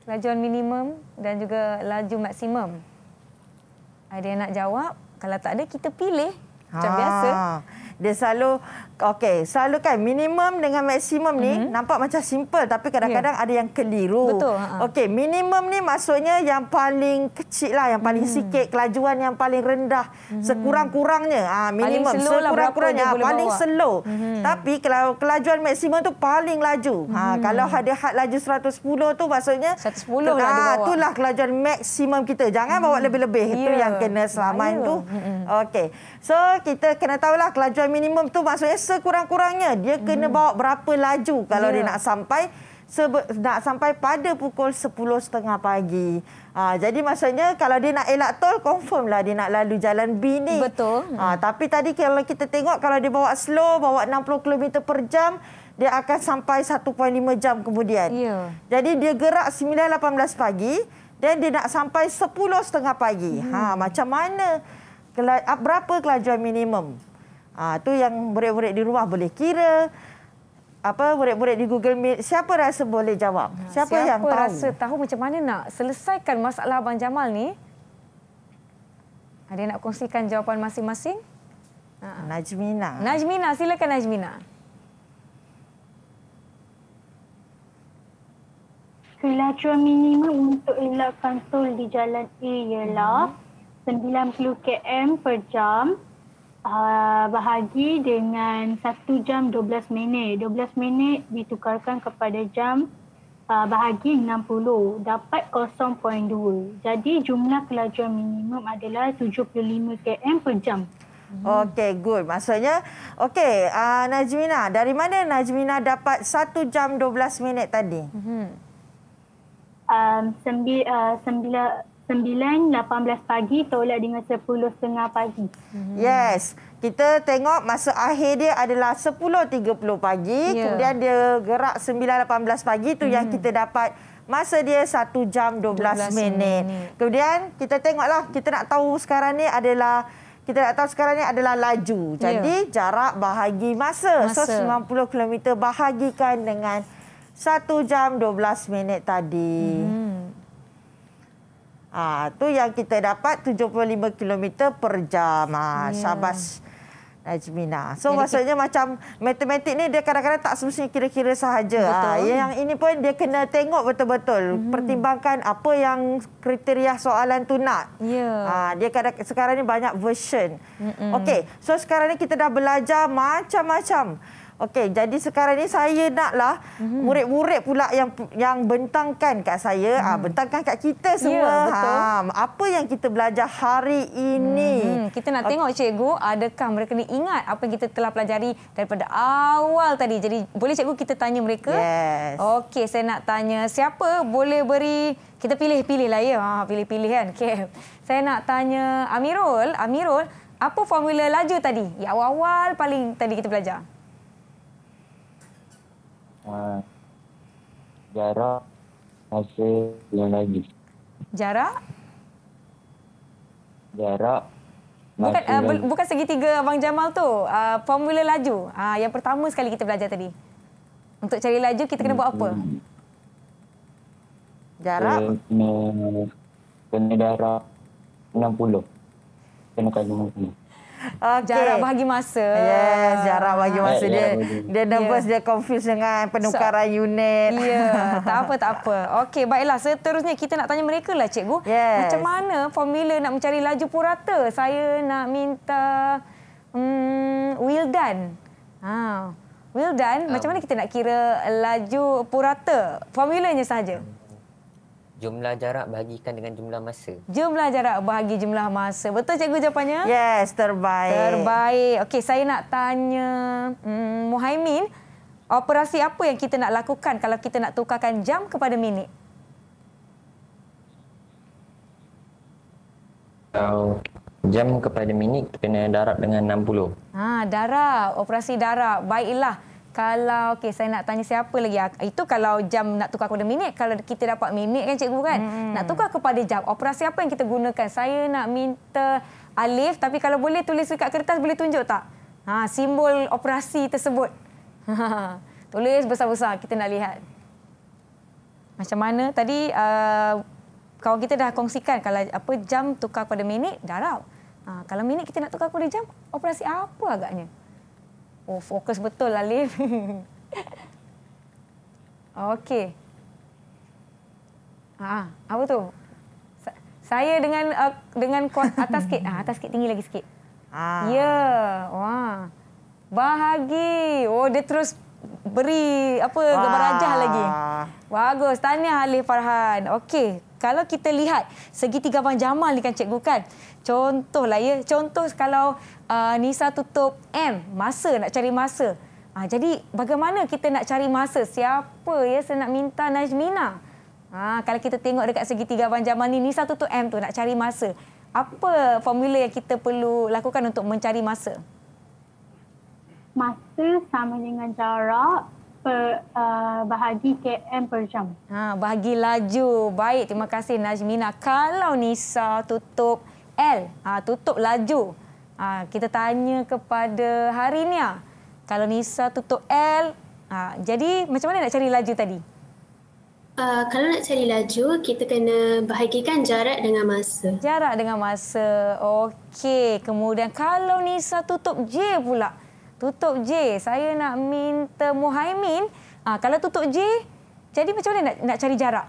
Speaker 1: Kelajuan minimum dan juga laju maksimum. Ada yang nak jawab? Kalau tak ada, kita pilih. Macam ha. biasa.
Speaker 6: Dia selalu Okey, selalu kan minimum dengan maksimum ni mm-hmm. nampak macam simple tapi kadang-kadang yeah. ada yang keliru. Betul. Ha, ha. Okey, minimum ni maksudnya yang paling kecil lah, yang paling mm-hmm. sikit, kelajuan yang paling rendah, mm-hmm. sekurang-kurangnya. Ah, ha, minimum paling slow lah sekurang-kurangnya ha, paling bawa. slow. Mm-hmm. Tapi kalau kelajuan maksimum tu paling laju. mm-hmm. kalau ada had laju 110 tu maksudnya 110 lah dia bawa. itulah kelajuan maksimum kita. Jangan mm-hmm. bawa lebih-lebih. Yeah. Itu ya. yang kena selamat Ayuh. tu. Hmm, hmm. Okey. So, kita kena tahulah kelajuan minimum tu maksudnya sekurang-kurangnya dia kena hmm. bawa berapa laju kalau yeah. dia ya. nak sampai sebe, nak sampai pada pukul 10.30 pagi. Ha, jadi maksudnya kalau dia nak elak tol confirm lah dia nak lalu jalan B ni. Betul. Ha, tapi tadi kalau kita tengok kalau dia bawa slow bawa 60 km per jam dia akan sampai 1.5 jam kemudian. Ya. Jadi dia gerak 9.18 pagi dan dia nak sampai 10.30 pagi. Hmm. Ha macam mana? Berapa kelajuan minimum? Ah tu yang murid-murid di rumah boleh kira apa murid-murid di Google Meet siapa rasa boleh jawab? Siapa, siapa yang tahu? rasa
Speaker 1: tahu macam mana nak selesaikan masalah abang Jamal ni? Ada nak kongsikan jawapan masing-masing?
Speaker 6: Ah. Najmina.
Speaker 1: Najmina, silakan Najmina. Kelajuan minimum untuk elakkan
Speaker 5: tol di jalan A ialah 90 hmm. km per jam uh, bahagi dengan 1 jam 12 minit. 12 minit ditukarkan kepada jam uh, bahagi 60 dapat 0.2.
Speaker 6: Jadi jumlah kelajuan minimum adalah 75 km per jam. Okey, good. Maksudnya, okey, uh, Najmina, dari mana Najmina dapat 1 jam 12 minit tadi? Um, sembi, uh,
Speaker 5: sembilan, 9.18 pagi tolak dengan 10.30 pagi. Hmm.
Speaker 6: Yes. Kita tengok masa akhir dia adalah 10.30 pagi. Yeah. Kemudian dia gerak 9.18 pagi. tu mm. yang hmm. kita dapat masa dia 1 jam 12, 12 minit. minit. Kemudian kita tengoklah. Kita nak tahu sekarang ni adalah... Kita nak tahu sekarang ni adalah laju. Jadi yeah. jarak bahagi masa. masa. So 90 km bahagikan dengan 1 jam 12 minit tadi. Mm. Ha, tu yang kita dapat 75 km per jam. Ha, ya. Syabas Najmina. So Jadi maksudnya kita... macam matematik ni dia kadang-kadang tak semestinya kira-kira sahaja. Ha, Betul. Ha, yang ini pun dia kena tengok betul-betul. Hmm. Pertimbangkan apa yang kriteria soalan tu nak. Yeah. Ha, dia kadang sekarang ni banyak version. Mm-mm. Okay, so sekarang ni kita dah belajar macam-macam. Okey, jadi sekarang ni saya naklah mm-hmm. murid-murid pula yang yang bentangkan kat saya, mm. ha, bentangkan kat kita ya, semua. Yeah, betul. Ha, apa yang kita belajar hari ini? Mm-hmm.
Speaker 1: Kita nak okay. tengok cikgu adakah mereka ni ingat apa yang kita telah pelajari daripada awal tadi. Jadi boleh cikgu kita tanya mereka? Yes. Okey, saya nak tanya siapa boleh beri kita pilih-pilih lah ya. Ha, pilih-pilih kan. Okey. Saya nak tanya Amirul, Amirul, apa formula laju tadi? Ya awal-awal paling tadi kita belajar
Speaker 4: jarak masih belum lagi. Jarak? Jarak.
Speaker 1: Bukan, uh, eh, bu- bukan segitiga Abang Jamal tu. Uh, formula laju. Uh, yang pertama sekali kita belajar tadi. Untuk cari laju, kita kena buat apa? Jarak? Eh,
Speaker 4: kena, kena darah 60. Kena kali 60.
Speaker 6: Okay.
Speaker 1: Jarak bagi masa. Yes, jarak bagi masa dia. Dia nervous, yeah. dia confused dengan penukaran so, unit. Ya, yeah. tak apa, tak apa. Okey, baiklah. Seterusnya kita nak tanya mereka lah, cikgu. Yes. Macam mana formula nak mencari laju purata? Saya nak minta hmm, well done. Ha. Well done, macam ah. mana kita nak kira laju purata? Formulanya sahaja. Um.
Speaker 4: Jumlah jarak bahagikan
Speaker 6: dengan jumlah masa.
Speaker 1: Jumlah jarak bahagi jumlah masa. Betul cikgu jawapannya? Yes, terbaik. Terbaik. Okey, saya nak tanya hmm, Muhaimin, operasi apa yang kita nak lakukan kalau kita nak tukarkan jam kepada minit?
Speaker 4: Kalau jam kepada minit kena darab
Speaker 1: dengan 60. Ha, darab, operasi darab. Baiklah. Kalau okay, saya nak tanya siapa lagi ah, Itu kalau jam nak tukar kepada minit Kalau kita dapat minit kan cikgu kan hmm. Nak tukar kepada jam Operasi apa yang kita gunakan Saya nak minta alif Tapi kalau boleh tulis dekat kertas Boleh tunjuk tak ha, Simbol operasi tersebut Tulis besar-besar Kita nak lihat Macam mana tadi uh, Kawan kita dah kongsikan Kalau apa jam tukar kepada minit Darab ha, Kalau minit kita nak tukar kepada jam Operasi apa agaknya Oh, fokus betul lah, Liv. Okey. Ha, apa tu? Saya dengan uh, dengan kuat atas sikit. Ha, atas sikit, tinggi lagi sikit. Ah. Ya. Wah. Bahagi. Oh, dia terus beri apa gemerajah lagi. Bagus. Tahniah Ali Farhan. Okey, kalau kita lihat segitiga Abang Jamal ni kan cikgu kan. Contohlah ya, contoh kalau uh, Nisa tutup M, masa nak cari masa. Ha, jadi bagaimana kita nak cari masa? Siapa ya senak minta Najmina? Ha, kalau kita tengok dekat segitiga Abang Jamal ni, Nisa tutup M tu nak cari masa. Apa formula yang kita perlu lakukan untuk mencari masa? masa sama dengan jarak per uh, bahagi km per jam. Ha bahagi laju. Baik, terima kasih Najmina. Kalau Nisa tutup L, ha tutup laju. Ha, kita tanya kepada hari Harinia. Kalau Nisa tutup L, ha, jadi macam mana nak cari laju tadi? Uh, kalau nak cari laju, kita kena bahagikan
Speaker 3: jarak dengan masa.
Speaker 1: Jarak dengan masa. Okey. Kemudian kalau Nisa tutup J pula tutup J, saya nak minta Muhaimin. ha, kalau tutup J, jadi macam mana nak nak cari jarak?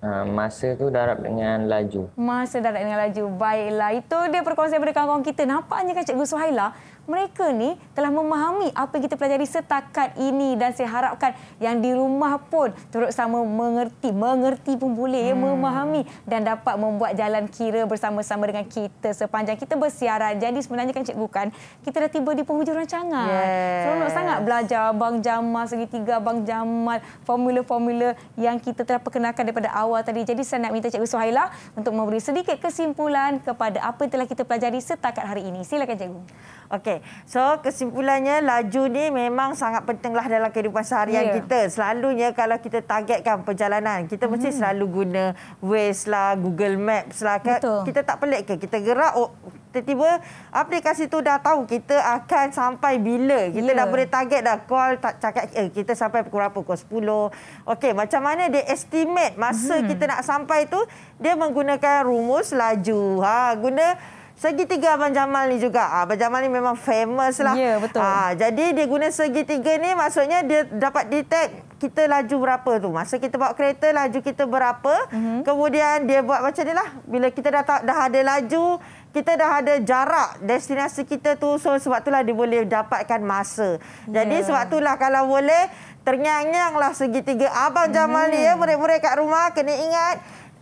Speaker 4: Ha, masa tu darab dengan laju.
Speaker 1: Masa darab dengan laju. Baiklah, itu dia perkongsian daripada kawan-kawan kita. Nampaknya kan Cikgu Suhaila mereka ni telah memahami apa yang kita pelajari setakat ini dan saya harapkan yang di rumah pun turut sama mengerti mengerti pun boleh ya, hmm. ya memahami dan dapat membuat jalan kira bersama-sama dengan kita sepanjang kita bersiaran jadi sebenarnya kan cikgu kan kita dah tiba di penghujung rancangan yes. seronok sangat belajar Abang Jamal segitiga Abang Jamal formula-formula yang kita telah perkenalkan daripada awal tadi jadi saya nak minta cikgu Suhaila untuk memberi sedikit kesimpulan kepada apa yang telah kita pelajari setakat hari ini silakan cikgu
Speaker 6: Okey. So kesimpulannya laju ni memang sangat pentinglah dalam kehidupan seharian yeah. kita. Selalunya kalau kita targetkan perjalanan, kita mm-hmm. mesti hmm. selalu guna Waze lah, Google Maps lah. Betul. Kita tak pelik ke kita gerak oh, tiba-tiba aplikasi tu dah tahu kita akan sampai bila. Kita yeah. dah boleh target dah call tak cakap eh, kita sampai pukul berapa? Pukul 10. Okey, macam mana dia estimate masa hmm kita nak sampai tu? Dia menggunakan rumus laju. Ha, guna segitiga Abang Jamal ni juga. Ah, Abang Jamal ni memang famous lah. Ya, betul. Ah, jadi dia guna segitiga ni maksudnya dia dapat detect kita laju berapa tu. Masa kita bawa kereta, laju kita berapa. Mm -hmm. Kemudian dia buat macam ni lah. Bila kita dah, tak, dah ada laju, kita dah ada jarak destinasi kita tu. So, sebab tu lah dia boleh dapatkan masa. Jadi yeah. sebab lah kalau boleh... ternyang lah segitiga Abang mhm. Jamal ni. Mm -hmm. ya, Murid-murid kat rumah kena ingat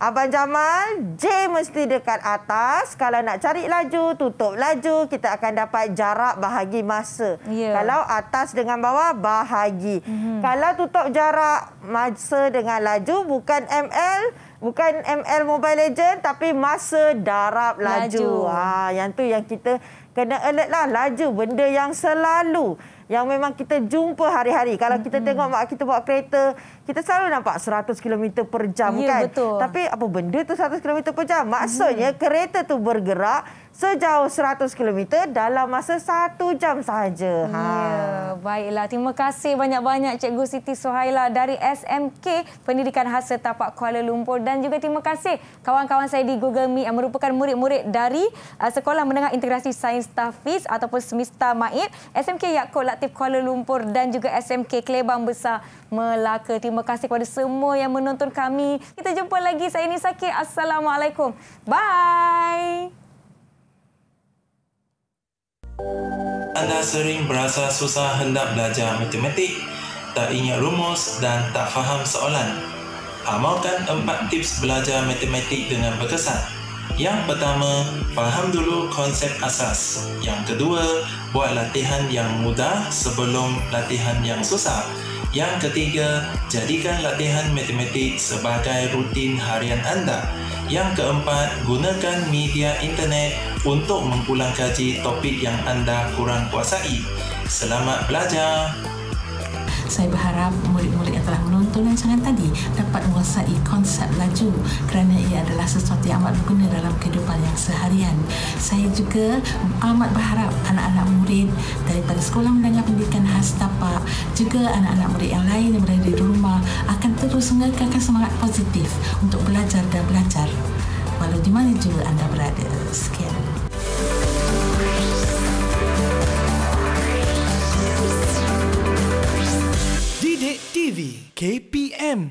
Speaker 6: Abang Jamal, J mesti dekat atas. Kalau nak cari laju, tutup laju. Kita akan dapat jarak bahagi masa. Yeah. Kalau atas dengan bawah, bahagi. Mm -hmm. Kalau tutup jarak masa dengan laju, bukan ML... Bukan ML Mobile Legend tapi masa darab laju. laju. Ha, yang tu yang kita kena alert lah. Laju benda yang selalu yang memang kita jumpa hari-hari. Kalau kita mm-hmm. tengok mak kita buat kereta, kita selalu nampak 100 km per jam yeah, kan? Betul. Tapi apa benda tu 100 km per jam? Maksudnya mm-hmm. kereta tu bergerak sejauh 100 km dalam masa satu jam sahaja. Ha. Ya,
Speaker 1: baiklah. Terima kasih banyak-banyak Cikgu Siti Suhaila dari SMK Pendidikan Hasa Tapak Kuala Lumpur dan juga terima kasih kawan-kawan saya di Google Meet yang merupakan murid-murid dari uh, Sekolah Menengah Integrasi Sains Tafiz ataupun Semista Maid, SMK Yakut Latif Kuala Lumpur dan juga SMK Kelebang Besar Melaka. Terima kasih kepada semua yang menonton kami. Kita jumpa lagi. Saya Nisa K. Assalamualaikum. Bye.
Speaker 2: Anda sering berasa susah hendak belajar matematik, tak ingat rumus dan tak faham soalan. Amalkan empat tips belajar matematik dengan berkesan. Yang pertama, faham dulu konsep asas. Yang kedua, buat latihan yang mudah sebelum latihan yang susah. Yang ketiga, jadikan latihan matematik sebagai rutin harian anda. Yang keempat, gunakan media internet untuk mengulang kaji topik yang anda kurang kuasai. Selamat belajar!
Speaker 6: Saya berharap murid-murid yang telah dalam rancangan tadi dapat menguasai konsep laju kerana ia adalah sesuatu yang amat berguna dalam kehidupan yang seharian. Saya juga amat berharap anak-anak murid daripada sekolah menengah pendidikan khas tapak juga anak-anak murid yang lain yang berada di rumah akan terus mengekalkan semangat positif untuk belajar dan belajar walau di mana juga anda berada. Sekian.
Speaker 7: TV KPM